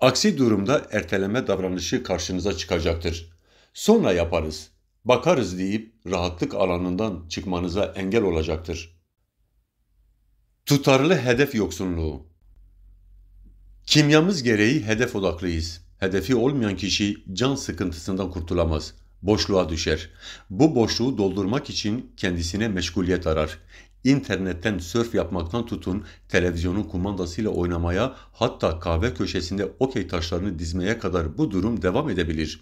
Aksi durumda erteleme davranışı karşınıza çıkacaktır. Sonra yaparız, bakarız deyip rahatlık alanından çıkmanıza engel olacaktır. Tutarlı hedef yoksunluğu Kimyamız gereği hedef odaklıyız. Hedefi olmayan kişi can sıkıntısından kurtulamaz. Boşluğa düşer. Bu boşluğu doldurmak için kendisine meşguliyet arar. İnternetten sörf yapmaktan tutun, televizyonun kumandasıyla oynamaya, hatta kahve köşesinde okey taşlarını dizmeye kadar bu durum devam edebilir.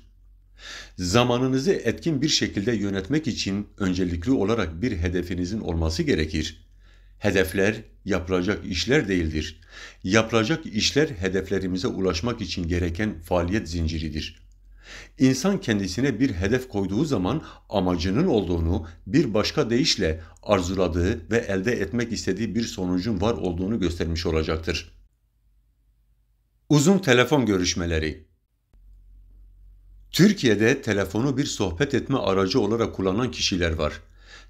Zamanınızı etkin bir şekilde yönetmek için öncelikli olarak bir hedefinizin olması gerekir. Hedefler yapılacak işler değildir. Yapılacak işler hedeflerimize ulaşmak için gereken faaliyet zinciridir. İnsan kendisine bir hedef koyduğu zaman amacının olduğunu, bir başka deyişle arzuladığı ve elde etmek istediği bir sonucun var olduğunu göstermiş olacaktır. Uzun telefon görüşmeleri Türkiye'de telefonu bir sohbet etme aracı olarak kullanan kişiler var.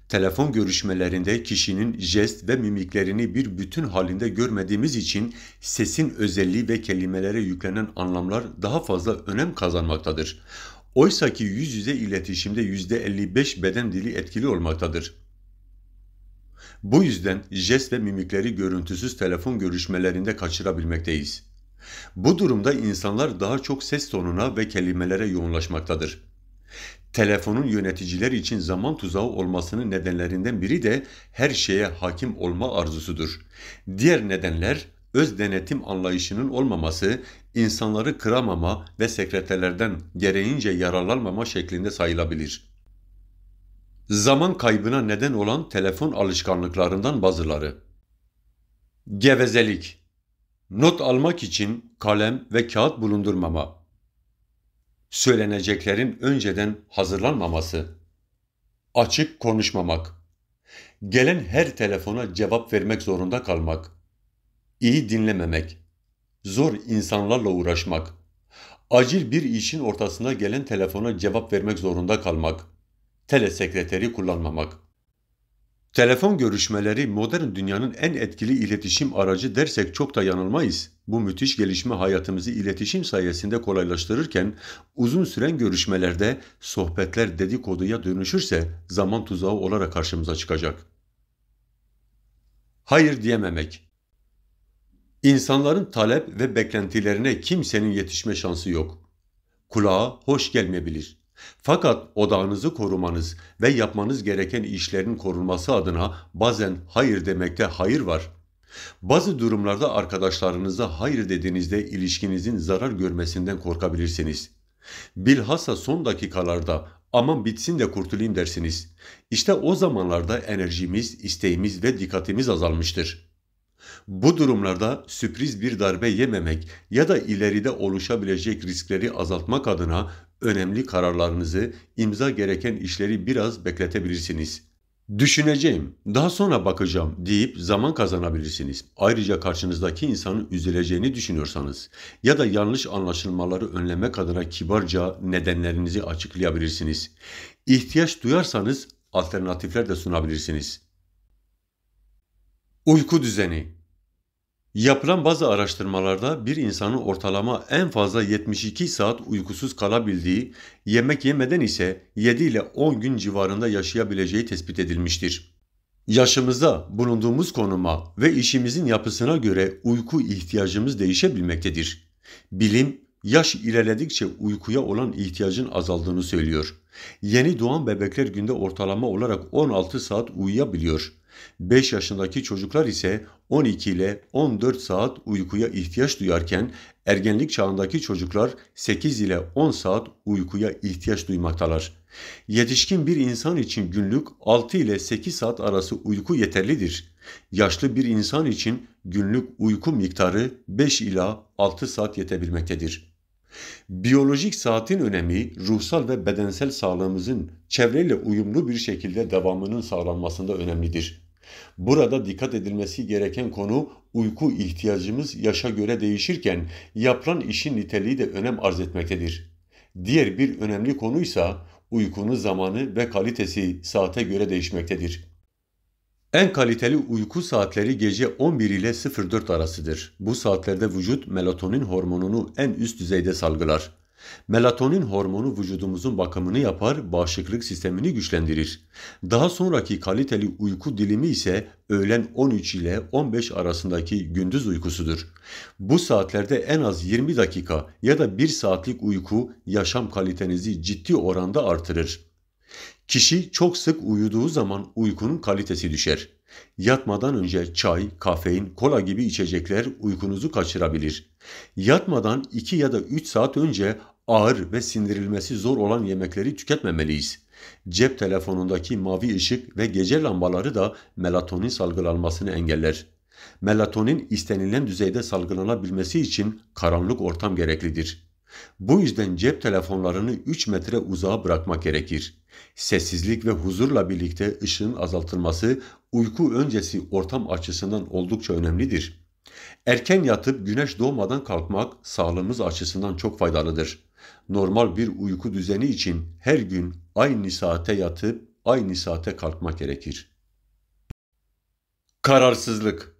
Telefon görüşmelerinde kişinin jest ve mimiklerini bir bütün halinde görmediğimiz için sesin özelliği ve kelimelere yüklenen anlamlar daha fazla önem kazanmaktadır. Oysa ki yüz yüze iletişimde %55 beden dili etkili olmaktadır. Bu yüzden jest ve mimikleri görüntüsüz telefon görüşmelerinde kaçırabilmekteyiz. Bu durumda insanlar daha çok ses tonuna ve kelimelere yoğunlaşmaktadır. Telefonun yöneticiler için zaman tuzağı olmasının nedenlerinden biri de her şeye hakim olma arzusudur. Diğer nedenler öz denetim anlayışının olmaması, insanları kıramama ve sekreterlerden gereğince yararlanmama şeklinde sayılabilir. Zaman kaybına neden olan telefon alışkanlıklarından bazıları. Gevezelik Not almak için kalem ve kağıt bulundurmama söyleneceklerin önceden hazırlanmaması, açık konuşmamak, gelen her telefona cevap vermek zorunda kalmak, iyi dinlememek, zor insanlarla uğraşmak, acil bir işin ortasına gelen telefona cevap vermek zorunda kalmak, telesekreteri kullanmamak. Telefon görüşmeleri modern dünyanın en etkili iletişim aracı dersek çok da yanılmayız. Bu müthiş gelişme hayatımızı iletişim sayesinde kolaylaştırırken uzun süren görüşmelerde sohbetler dedikoduya dönüşürse zaman tuzağı olarak karşımıza çıkacak. Hayır diyememek. İnsanların talep ve beklentilerine kimsenin yetişme şansı yok. Kulağa hoş gelmeyebilir. Fakat odağınızı korumanız ve yapmanız gereken işlerin korunması adına bazen hayır demekte hayır var. Bazı durumlarda arkadaşlarınıza hayır dediğinizde ilişkinizin zarar görmesinden korkabilirsiniz. Bilhassa son dakikalarda aman bitsin de kurtulayım dersiniz. İşte o zamanlarda enerjimiz, isteğimiz ve dikkatimiz azalmıştır. Bu durumlarda sürpriz bir darbe yememek ya da ileride oluşabilecek riskleri azaltmak adına önemli kararlarınızı, imza gereken işleri biraz bekletebilirsiniz. Düşüneceğim, daha sonra bakacağım deyip zaman kazanabilirsiniz. Ayrıca karşınızdaki insanın üzüleceğini düşünüyorsanız ya da yanlış anlaşılmaları önlemek adına kibarca nedenlerinizi açıklayabilirsiniz. İhtiyaç duyarsanız alternatifler de sunabilirsiniz. Uyku düzeni Yapılan bazı araştırmalarda bir insanın ortalama en fazla 72 saat uykusuz kalabildiği, yemek yemeden ise 7 ile 10 gün civarında yaşayabileceği tespit edilmiştir. Yaşımıza, bulunduğumuz konuma ve işimizin yapısına göre uyku ihtiyacımız değişebilmektedir. Bilim, yaş ilerledikçe uykuya olan ihtiyacın azaldığını söylüyor. Yeni doğan bebekler günde ortalama olarak 16 saat uyuyabiliyor. 5 yaşındaki çocuklar ise 12 ile 14 saat uykuya ihtiyaç duyarken ergenlik çağındaki çocuklar 8 ile 10 saat uykuya ihtiyaç duymaktalar. Yetişkin bir insan için günlük 6 ile 8 saat arası uyku yeterlidir. Yaşlı bir insan için günlük uyku miktarı 5 ila 6 saat yetebilmektedir. Biyolojik saatin önemi ruhsal ve bedensel sağlığımızın çevreyle uyumlu bir şekilde devamının sağlanmasında önemlidir. Burada dikkat edilmesi gereken konu uyku ihtiyacımız yaşa göre değişirken yapılan işin niteliği de önem arz etmektedir. Diğer bir önemli konu ise, uykunun zamanı ve kalitesi saate göre değişmektedir. En kaliteli uyku saatleri gece 11 ile 04 arasıdır. Bu saatlerde vücut melatonin hormonunu en üst düzeyde salgılar. Melatonin hormonu vücudumuzun bakımını yapar, bağışıklık sistemini güçlendirir. Daha sonraki kaliteli uyku dilimi ise öğlen 13 ile 15 arasındaki gündüz uykusudur. Bu saatlerde en az 20 dakika ya da 1 saatlik uyku yaşam kalitenizi ciddi oranda artırır. Kişi çok sık uyuduğu zaman uykunun kalitesi düşer. Yatmadan önce çay, kafein, kola gibi içecekler uykunuzu kaçırabilir. Yatmadan 2 ya da 3 saat önce ağır ve sindirilmesi zor olan yemekleri tüketmemeliyiz. Cep telefonundaki mavi ışık ve gece lambaları da melatonin salgılanmasını engeller. Melatonin istenilen düzeyde salgılanabilmesi için karanlık ortam gereklidir. Bu yüzden cep telefonlarını 3 metre uzağa bırakmak gerekir. Sessizlik ve huzurla birlikte ışığın azaltılması uyku öncesi ortam açısından oldukça önemlidir. Erken yatıp güneş doğmadan kalkmak sağlığımız açısından çok faydalıdır. Normal bir uyku düzeni için her gün aynı saate yatıp aynı saate kalkmak gerekir. Kararsızlık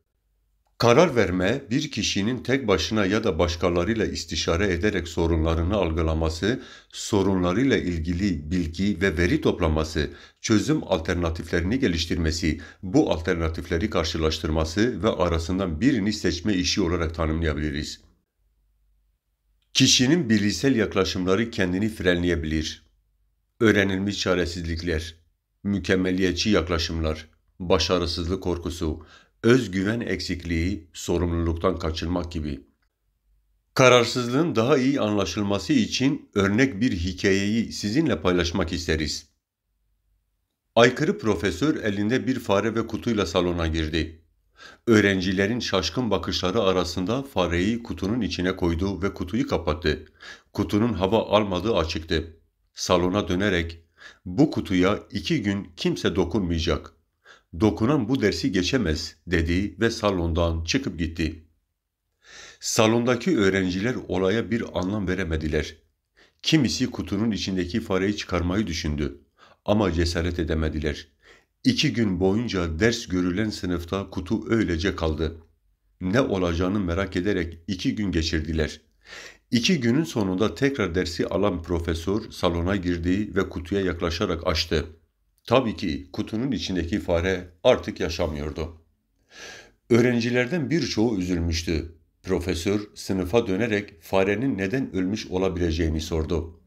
Karar verme, bir kişinin tek başına ya da başkalarıyla istişare ederek sorunlarını algılaması, sorunlarıyla ilgili bilgi ve veri toplaması, çözüm alternatiflerini geliştirmesi, bu alternatifleri karşılaştırması ve arasından birini seçme işi olarak tanımlayabiliriz. Kişinin bilişsel yaklaşımları kendini frenleyebilir. Öğrenilmiş çaresizlikler, mükemmeliyetçi yaklaşımlar, başarısızlık korkusu, özgüven eksikliği, sorumluluktan kaçınmak gibi. Kararsızlığın daha iyi anlaşılması için örnek bir hikayeyi sizinle paylaşmak isteriz. Aykırı profesör elinde bir fare ve kutuyla salona girdi. Öğrencilerin şaşkın bakışları arasında fareyi kutunun içine koydu ve kutuyu kapattı. Kutunun hava almadığı açıktı. Salona dönerek "Bu kutuya iki gün kimse dokunmayacak dokunan bu dersi geçemez dedi ve salondan çıkıp gitti. Salondaki öğrenciler olaya bir anlam veremediler. Kimisi kutunun içindeki fareyi çıkarmayı düşündü ama cesaret edemediler. İki gün boyunca ders görülen sınıfta kutu öylece kaldı. Ne olacağını merak ederek iki gün geçirdiler. İki günün sonunda tekrar dersi alan profesör salona girdi ve kutuya yaklaşarak açtı.'' Tabii ki kutunun içindeki fare artık yaşamıyordu. Öğrencilerden birçoğu üzülmüştü. Profesör sınıfa dönerek farenin neden ölmüş olabileceğini sordu.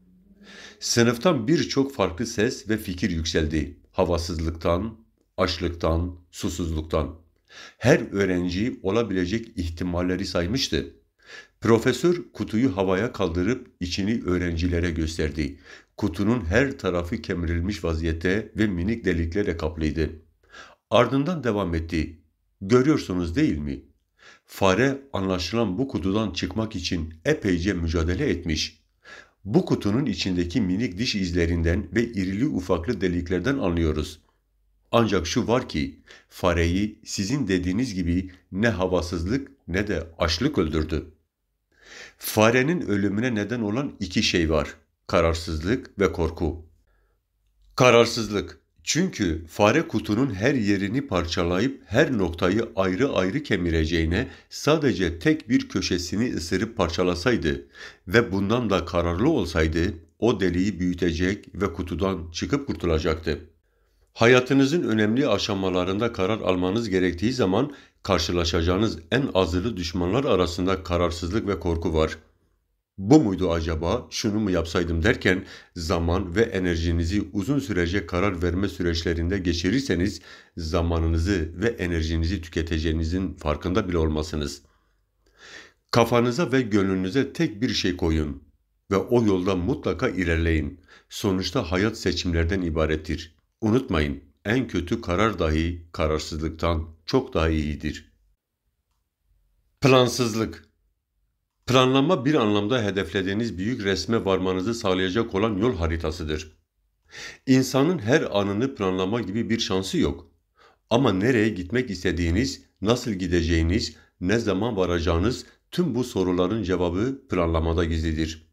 Sınıftan birçok farklı ses ve fikir yükseldi. Havasızlıktan, açlıktan, susuzluktan. Her öğrenci olabilecek ihtimalleri saymıştı. Profesör kutuyu havaya kaldırıp içini öğrencilere gösterdi. Kutunun her tarafı kemirilmiş vaziyette ve minik deliklerle kaplıydı. Ardından devam etti. Görüyorsunuz değil mi? Fare anlaşılan bu kutudan çıkmak için epeyce mücadele etmiş. Bu kutunun içindeki minik diş izlerinden ve irili ufaklı deliklerden anlıyoruz. Ancak şu var ki fareyi sizin dediğiniz gibi ne havasızlık ne de açlık öldürdü. Farenin ölümüne neden olan iki şey var. Kararsızlık ve korku. Kararsızlık. Çünkü fare kutunun her yerini parçalayıp her noktayı ayrı ayrı kemireceğine sadece tek bir köşesini ısırıp parçalasaydı ve bundan da kararlı olsaydı o deliği büyütecek ve kutudan çıkıp kurtulacaktı. Hayatınızın önemli aşamalarında karar almanız gerektiği zaman karşılaşacağınız en azılı düşmanlar arasında kararsızlık ve korku var. Bu muydu acaba, şunu mu yapsaydım derken zaman ve enerjinizi uzun sürece karar verme süreçlerinde geçirirseniz zamanınızı ve enerjinizi tüketeceğinizin farkında bile olmasınız. Kafanıza ve gönlünüze tek bir şey koyun ve o yolda mutlaka ilerleyin. Sonuçta hayat seçimlerden ibarettir. Unutmayın, en kötü karar dahi kararsızlıktan çok daha iyidir. Plansızlık Planlama bir anlamda hedeflediğiniz büyük resme varmanızı sağlayacak olan yol haritasıdır. İnsanın her anını planlama gibi bir şansı yok. Ama nereye gitmek istediğiniz, nasıl gideceğiniz, ne zaman varacağınız tüm bu soruların cevabı planlamada gizlidir.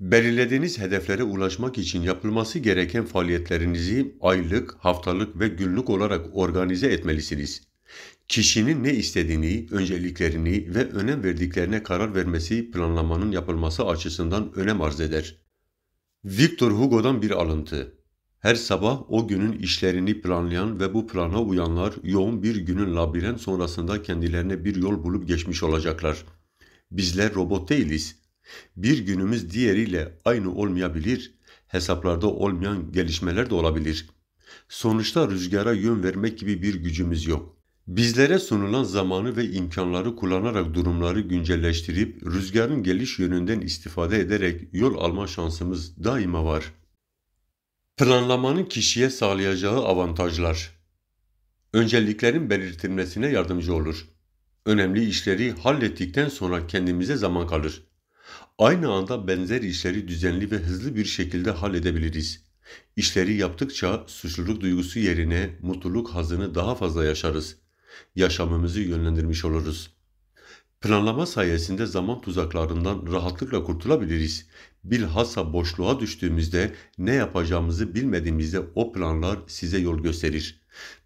Belirlediğiniz hedeflere ulaşmak için yapılması gereken faaliyetlerinizi aylık, haftalık ve günlük olarak organize etmelisiniz kişinin ne istediğini, önceliklerini ve önem verdiklerine karar vermesi planlamanın yapılması açısından önem arz eder. Victor Hugo'dan bir alıntı. Her sabah o günün işlerini planlayan ve bu plana uyanlar yoğun bir günün labirent sonrasında kendilerine bir yol bulup geçmiş olacaklar. Bizler robot değiliz. Bir günümüz diğeriyle aynı olmayabilir, hesaplarda olmayan gelişmeler de olabilir. Sonuçta rüzgara yön vermek gibi bir gücümüz yok. Bizlere sunulan zamanı ve imkanları kullanarak durumları güncelleştirip rüzgarın geliş yönünden istifade ederek yol alma şansımız daima var. Planlamanın kişiye sağlayacağı avantajlar Önceliklerin belirtilmesine yardımcı olur. Önemli işleri hallettikten sonra kendimize zaman kalır. Aynı anda benzer işleri düzenli ve hızlı bir şekilde halledebiliriz. İşleri yaptıkça suçluluk duygusu yerine mutluluk hazını daha fazla yaşarız yaşamımızı yönlendirmiş oluruz. Planlama sayesinde zaman tuzaklarından rahatlıkla kurtulabiliriz. Bilhassa boşluğa düştüğümüzde ne yapacağımızı bilmediğimizde o planlar size yol gösterir.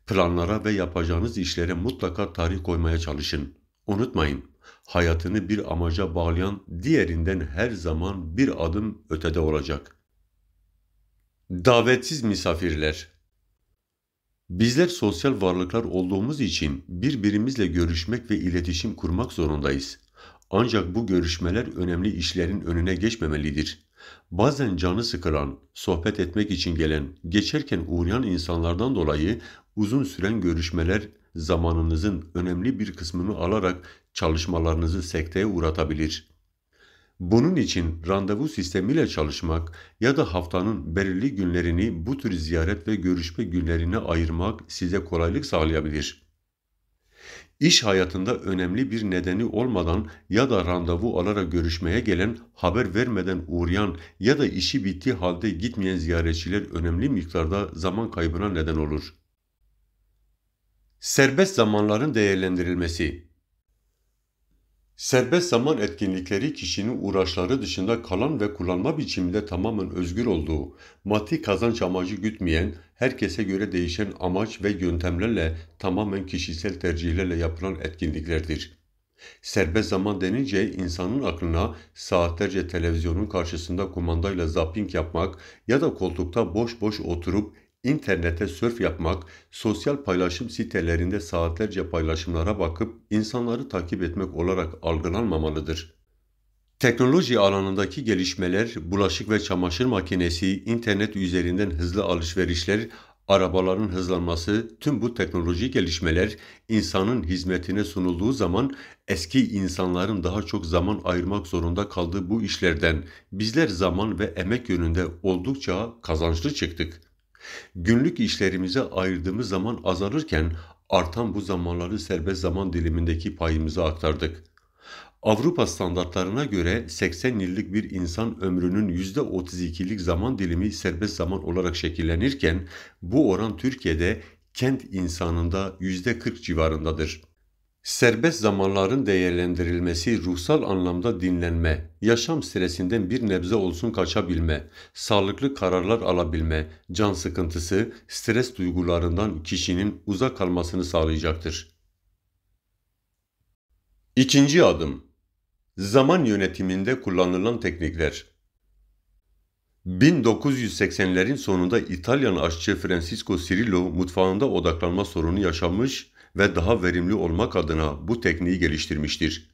Planlara ve yapacağınız işlere mutlaka tarih koymaya çalışın. Unutmayın, hayatını bir amaca bağlayan diğerinden her zaman bir adım ötede olacak. Davetsiz misafirler Bizler sosyal varlıklar olduğumuz için birbirimizle görüşmek ve iletişim kurmak zorundayız. Ancak bu görüşmeler önemli işlerin önüne geçmemelidir. Bazen canı sıkılan, sohbet etmek için gelen, geçerken uğrayan insanlardan dolayı uzun süren görüşmeler zamanınızın önemli bir kısmını alarak çalışmalarınızı sekteye uğratabilir.'' Bunun için randevu sistemiyle çalışmak ya da haftanın belirli günlerini bu tür ziyaret ve görüşme günlerine ayırmak size kolaylık sağlayabilir. İş hayatında önemli bir nedeni olmadan ya da randevu alarak görüşmeye gelen, haber vermeden uğrayan ya da işi bittiği halde gitmeyen ziyaretçiler önemli miktarda zaman kaybına neden olur. Serbest zamanların değerlendirilmesi Serbest zaman etkinlikleri kişinin uğraşları dışında kalan ve kullanma biçiminde tamamen özgür olduğu, maddi kazanç amacı gütmeyen, herkese göre değişen amaç ve yöntemlerle tamamen kişisel tercihlerle yapılan etkinliklerdir. Serbest zaman denince insanın aklına saatlerce televizyonun karşısında kumandayla zapping yapmak ya da koltukta boş boş oturup İnternete sörf yapmak, sosyal paylaşım sitelerinde saatlerce paylaşımlara bakıp insanları takip etmek olarak algılanmamalıdır. Teknoloji alanındaki gelişmeler, bulaşık ve çamaşır makinesi, internet üzerinden hızlı alışverişler, arabaların hızlanması, tüm bu teknoloji gelişmeler insanın hizmetine sunulduğu zaman eski insanların daha çok zaman ayırmak zorunda kaldığı bu işlerden bizler zaman ve emek yönünde oldukça kazançlı çıktık. Günlük işlerimize ayırdığımız zaman azalırken artan bu zamanları serbest zaman dilimindeki payımıza aktardık. Avrupa standartlarına göre 80 yıllık bir insan ömrünün %32'lik zaman dilimi serbest zaman olarak şekillenirken bu oran Türkiye'de kent insanında %40 civarındadır. Serbest zamanların değerlendirilmesi, ruhsal anlamda dinlenme, yaşam stresinden bir nebze olsun kaçabilme, sağlıklı kararlar alabilme, can sıkıntısı, stres duygularından kişinin uzak kalmasını sağlayacaktır. İkinci adım Zaman yönetiminde kullanılan teknikler 1980'lerin sonunda İtalyan aşçı Francisco Cirillo mutfağında odaklanma sorunu yaşamış ve daha verimli olmak adına bu tekniği geliştirmiştir.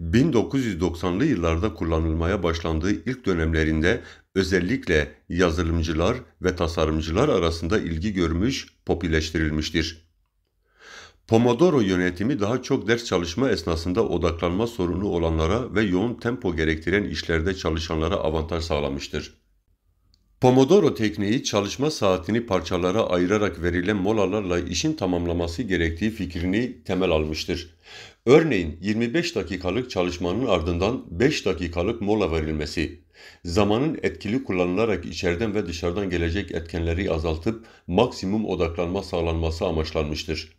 1990'lı yıllarda kullanılmaya başlandığı ilk dönemlerinde özellikle yazılımcılar ve tasarımcılar arasında ilgi görmüş, popüleştirilmiştir. Pomodoro yönetimi daha çok ders çalışma esnasında odaklanma sorunu olanlara ve yoğun tempo gerektiren işlerde çalışanlara avantaj sağlamıştır. Pomodoro tekniği çalışma saatini parçalara ayırarak verilen molalarla işin tamamlaması gerektiği fikrini temel almıştır. Örneğin 25 dakikalık çalışmanın ardından 5 dakikalık mola verilmesi, zamanın etkili kullanılarak içeriden ve dışarıdan gelecek etkenleri azaltıp maksimum odaklanma sağlanması amaçlanmıştır.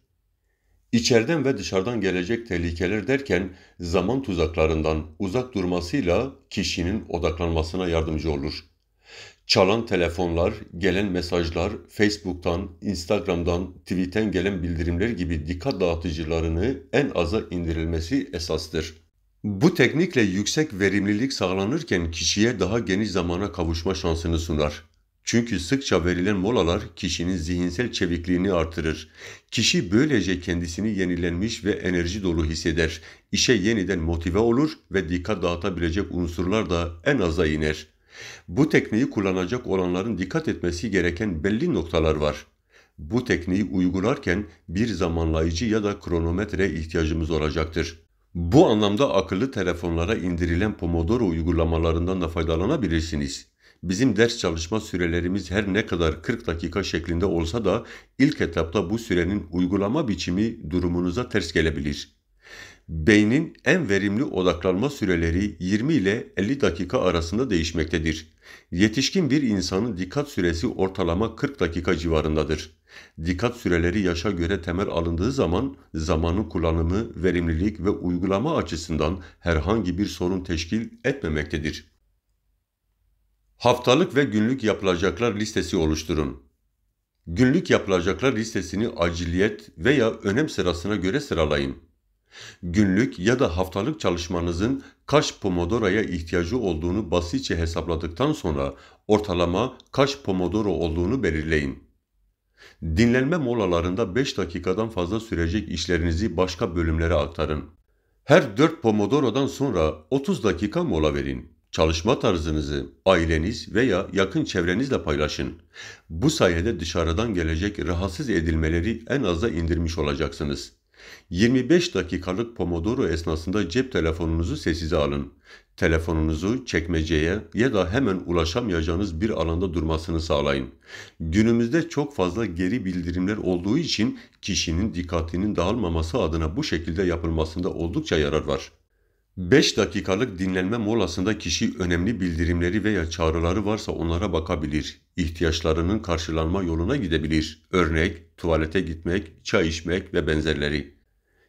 İçeriden ve dışarıdan gelecek tehlikeler derken zaman tuzaklarından uzak durmasıyla kişinin odaklanmasına yardımcı olur.'' Çalan telefonlar, gelen mesajlar, Facebook'tan, Instagram'dan, Twitter'den gelen bildirimler gibi dikkat dağıtıcılarını en aza indirilmesi esastır. Bu teknikle yüksek verimlilik sağlanırken kişiye daha geniş zamana kavuşma şansını sunar. Çünkü sıkça verilen molalar kişinin zihinsel çevikliğini artırır. Kişi böylece kendisini yenilenmiş ve enerji dolu hisseder. İşe yeniden motive olur ve dikkat dağıtabilecek unsurlar da en aza iner. Bu tekniği kullanacak olanların dikkat etmesi gereken belli noktalar var. Bu tekniği uygularken bir zamanlayıcı ya da kronometre ihtiyacımız olacaktır. Bu anlamda akıllı telefonlara indirilen Pomodoro uygulamalarından da faydalanabilirsiniz. Bizim ders çalışma sürelerimiz her ne kadar 40 dakika şeklinde olsa da ilk etapta bu sürenin uygulama biçimi durumunuza ters gelebilir beynin en verimli odaklanma süreleri 20 ile 50 dakika arasında değişmektedir. Yetişkin bir insanın dikkat süresi ortalama 40 dakika civarındadır. Dikkat süreleri yaşa göre temel alındığı zaman zamanın kullanımı, verimlilik ve uygulama açısından herhangi bir sorun teşkil etmemektedir. Haftalık ve günlük yapılacaklar listesi oluşturun. Günlük yapılacaklar listesini aciliyet veya önem sırasına göre sıralayın. Günlük ya da haftalık çalışmanızın kaç pomodoro'ya ihtiyacı olduğunu basitçe hesapladıktan sonra ortalama kaç pomodoro olduğunu belirleyin. Dinlenme molalarında 5 dakikadan fazla sürecek işlerinizi başka bölümlere aktarın. Her 4 pomodoro'dan sonra 30 dakika mola verin. Çalışma tarzınızı aileniz veya yakın çevrenizle paylaşın. Bu sayede dışarıdan gelecek rahatsız edilmeleri en aza indirmiş olacaksınız. 25 dakikalık Pomodoro esnasında cep telefonunuzu sessize alın. Telefonunuzu çekmeceye ya da hemen ulaşamayacağınız bir alanda durmasını sağlayın. Günümüzde çok fazla geri bildirimler olduğu için kişinin dikkatinin dağılmaması adına bu şekilde yapılmasında oldukça yarar var. 5 dakikalık dinlenme molasında kişi önemli bildirimleri veya çağrıları varsa onlara bakabilir. İhtiyaçlarının karşılanma yoluna gidebilir. Örnek tuvalete gitmek, çay içmek ve benzerleri.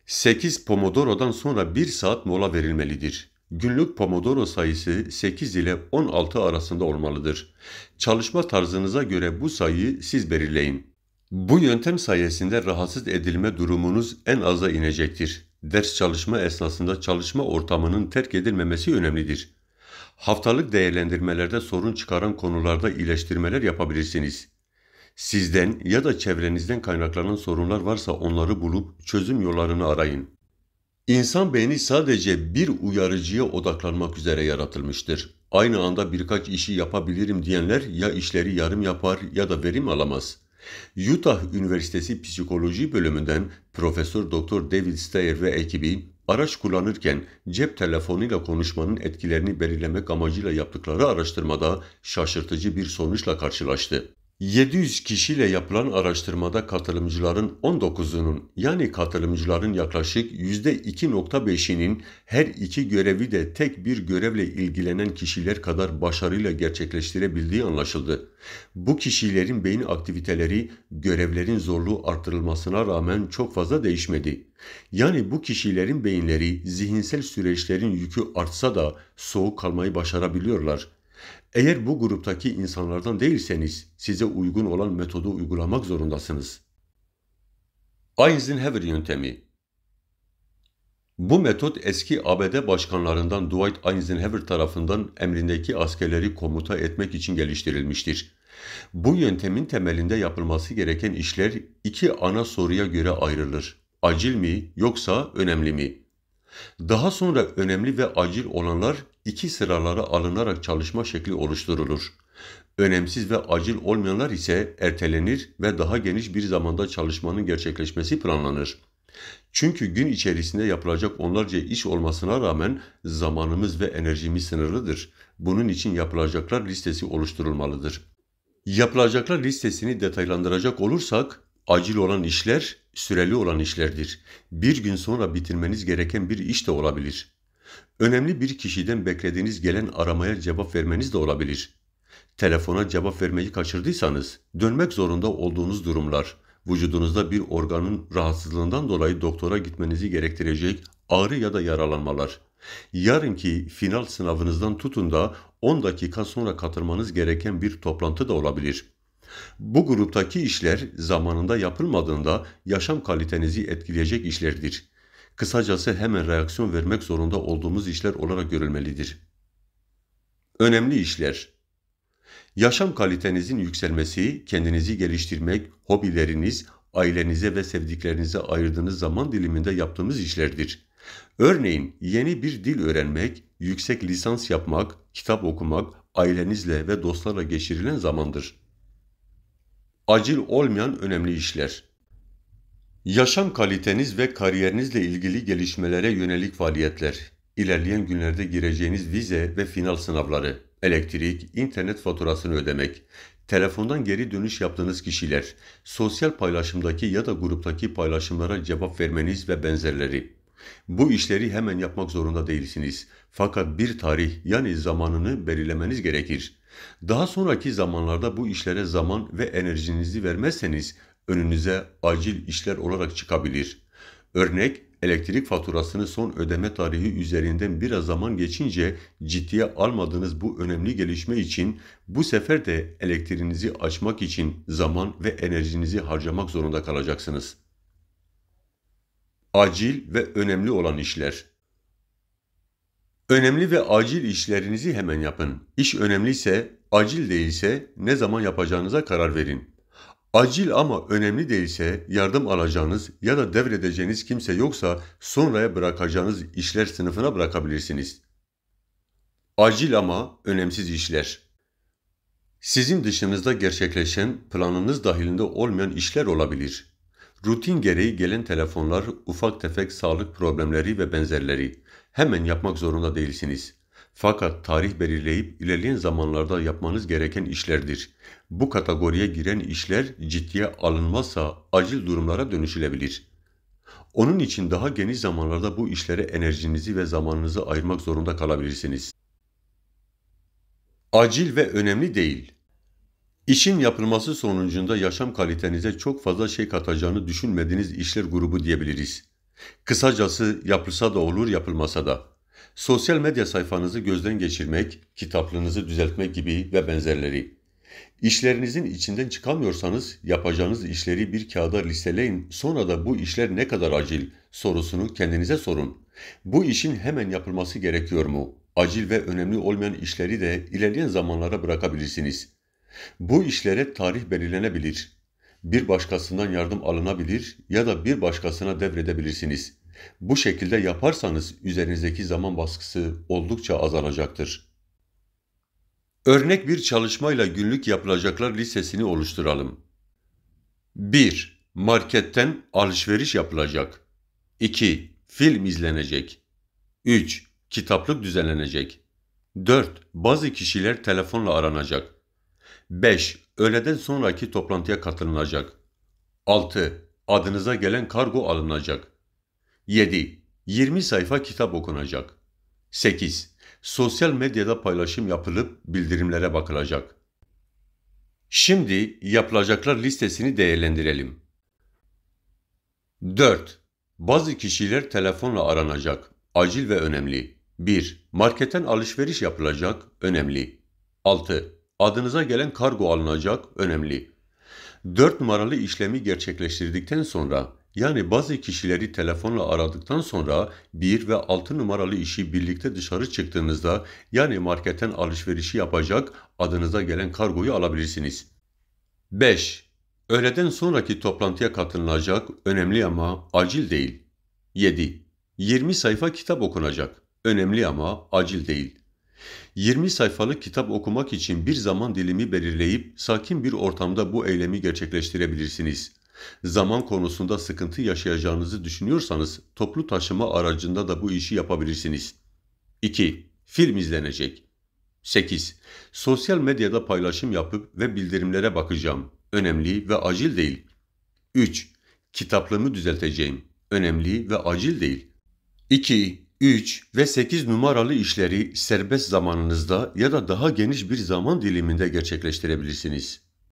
8 Pomodoro'dan sonra 1 saat mola verilmelidir. Günlük Pomodoro sayısı 8 ile 16 arasında olmalıdır. Çalışma tarzınıza göre bu sayıyı siz belirleyin. Bu yöntem sayesinde rahatsız edilme durumunuz en aza inecektir. Ders çalışma esnasında çalışma ortamının terk edilmemesi önemlidir. Haftalık değerlendirmelerde sorun çıkaran konularda iyileştirmeler yapabilirsiniz. Sizden ya da çevrenizden kaynaklanan sorunlar varsa onları bulup çözüm yollarını arayın. İnsan beyni sadece bir uyarıcıya odaklanmak üzere yaratılmıştır. Aynı anda birkaç işi yapabilirim diyenler ya işleri yarım yapar ya da verim alamaz. Utah Üniversitesi Psikoloji Bölümünden Profesör Doktor David Steyer ve ekibi araç kullanırken cep telefonuyla konuşmanın etkilerini belirlemek amacıyla yaptıkları araştırmada şaşırtıcı bir sonuçla karşılaştı. 700 kişiyle yapılan araştırmada katılımcıların 19'unun yani katılımcıların yaklaşık %2.5'inin her iki görevi de tek bir görevle ilgilenen kişiler kadar başarıyla gerçekleştirebildiği anlaşıldı. Bu kişilerin beyin aktiviteleri görevlerin zorluğu artırılmasına rağmen çok fazla değişmedi. Yani bu kişilerin beyinleri zihinsel süreçlerin yükü artsa da soğuk kalmayı başarabiliyorlar. Eğer bu gruptaki insanlardan değilseniz size uygun olan metodu uygulamak zorundasınız. Eisenhower yöntemi Bu metot eski ABD başkanlarından Dwight Eisenhower tarafından emrindeki askerleri komuta etmek için geliştirilmiştir. Bu yöntemin temelinde yapılması gereken işler iki ana soruya göre ayrılır. Acil mi yoksa önemli mi? Daha sonra önemli ve acil olanlar iki sıralara alınarak çalışma şekli oluşturulur. Önemsiz ve acil olmayanlar ise ertelenir ve daha geniş bir zamanda çalışmanın gerçekleşmesi planlanır. Çünkü gün içerisinde yapılacak onlarca iş olmasına rağmen zamanımız ve enerjimiz sınırlıdır. Bunun için yapılacaklar listesi oluşturulmalıdır. Yapılacaklar listesini detaylandıracak olursak acil olan işler süreli olan işlerdir. Bir gün sonra bitirmeniz gereken bir iş de olabilir. Önemli bir kişiden beklediğiniz gelen aramaya cevap vermeniz de olabilir. Telefona cevap vermeyi kaçırdıysanız, dönmek zorunda olduğunuz durumlar, vücudunuzda bir organın rahatsızlığından dolayı doktora gitmenizi gerektirecek ağrı ya da yaralanmalar, yarınki final sınavınızdan tutun da 10 dakika sonra katılmanız gereken bir toplantı da olabilir. Bu gruptaki işler zamanında yapılmadığında yaşam kalitenizi etkileyecek işlerdir kısacası hemen reaksiyon vermek zorunda olduğumuz işler olarak görülmelidir. Önemli işler Yaşam kalitenizin yükselmesi, kendinizi geliştirmek, hobileriniz, ailenize ve sevdiklerinize ayırdığınız zaman diliminde yaptığımız işlerdir. Örneğin yeni bir dil öğrenmek, yüksek lisans yapmak, kitap okumak ailenizle ve dostlarla geçirilen zamandır. Acil olmayan önemli işler. Yaşam kaliteniz ve kariyerinizle ilgili gelişmelere yönelik faaliyetler, ilerleyen günlerde gireceğiniz vize ve final sınavları, elektrik, internet faturasını ödemek, telefondan geri dönüş yaptığınız kişiler, sosyal paylaşımdaki ya da gruptaki paylaşımlara cevap vermeniz ve benzerleri. Bu işleri hemen yapmak zorunda değilsiniz. Fakat bir tarih yani zamanını belirlemeniz gerekir. Daha sonraki zamanlarda bu işlere zaman ve enerjinizi vermezseniz önünüze acil işler olarak çıkabilir. Örnek elektrik faturasını son ödeme tarihi üzerinden biraz zaman geçince ciddiye almadığınız bu önemli gelişme için bu sefer de elektriğinizi açmak için zaman ve enerjinizi harcamak zorunda kalacaksınız. Acil ve önemli olan işler Önemli ve acil işlerinizi hemen yapın. İş önemliyse, acil değilse ne zaman yapacağınıza karar verin. Acil ama önemli değilse yardım alacağınız ya da devredeceğiniz kimse yoksa sonraya bırakacağınız işler sınıfına bırakabilirsiniz. Acil ama önemsiz işler. Sizin dışınızda gerçekleşen, planınız dahilinde olmayan işler olabilir. Rutin gereği gelen telefonlar, ufak tefek sağlık problemleri ve benzerleri. Hemen yapmak zorunda değilsiniz. Fakat tarih belirleyip ilerleyen zamanlarda yapmanız gereken işlerdir bu kategoriye giren işler ciddiye alınmazsa acil durumlara dönüşülebilir. Onun için daha geniş zamanlarda bu işlere enerjinizi ve zamanınızı ayırmak zorunda kalabilirsiniz. Acil ve önemli değil. İşin yapılması sonucunda yaşam kalitenize çok fazla şey katacağını düşünmediğiniz işler grubu diyebiliriz. Kısacası yapılsa da olur yapılmasa da. Sosyal medya sayfanızı gözden geçirmek, kitaplığınızı düzeltmek gibi ve benzerleri. İşlerinizin içinden çıkamıyorsanız yapacağınız işleri bir kağıda listeleyin sonra da bu işler ne kadar acil sorusunu kendinize sorun. Bu işin hemen yapılması gerekiyor mu? Acil ve önemli olmayan işleri de ilerleyen zamanlara bırakabilirsiniz. Bu işlere tarih belirlenebilir. Bir başkasından yardım alınabilir ya da bir başkasına devredebilirsiniz. Bu şekilde yaparsanız üzerinizdeki zaman baskısı oldukça azalacaktır. Örnek bir çalışmayla günlük yapılacaklar listesini oluşturalım. 1. Marketten alışveriş yapılacak. 2. Film izlenecek. 3. Kitaplık düzenlenecek. 4. Bazı kişiler telefonla aranacak. 5. Öğleden sonraki toplantıya katılınacak. 6. Adınıza gelen kargo alınacak. 7. 20 sayfa kitap okunacak. 8 sosyal medyada paylaşım yapılıp bildirimlere bakılacak. Şimdi yapılacaklar listesini değerlendirelim. 4. Bazı kişiler telefonla aranacak. Acil ve önemli. 1. Marketten alışveriş yapılacak. Önemli. 6. Adınıza gelen kargo alınacak. Önemli. 4 numaralı işlemi gerçekleştirdikten sonra yani bazı kişileri telefonla aradıktan sonra 1 ve 6 numaralı işi birlikte dışarı çıktığınızda yani marketten alışverişi yapacak adınıza gelen kargoyu alabilirsiniz. 5. Öğleden sonraki toplantıya katılınacak önemli ama acil değil. 7. 20 sayfa kitap okunacak. Önemli ama acil değil. 20 sayfalık kitap okumak için bir zaman dilimi belirleyip sakin bir ortamda bu eylemi gerçekleştirebilirsiniz. Zaman konusunda sıkıntı yaşayacağınızı düşünüyorsanız toplu taşıma aracında da bu işi yapabilirsiniz. 2. Film izlenecek. 8. Sosyal medyada paylaşım yapıp ve bildirimlere bakacağım. Önemli ve acil değil. 3. Kitaplığımı düzelteceğim. Önemli ve acil değil. 2, 3 ve 8 numaralı işleri serbest zamanınızda ya da daha geniş bir zaman diliminde gerçekleştirebilirsiniz.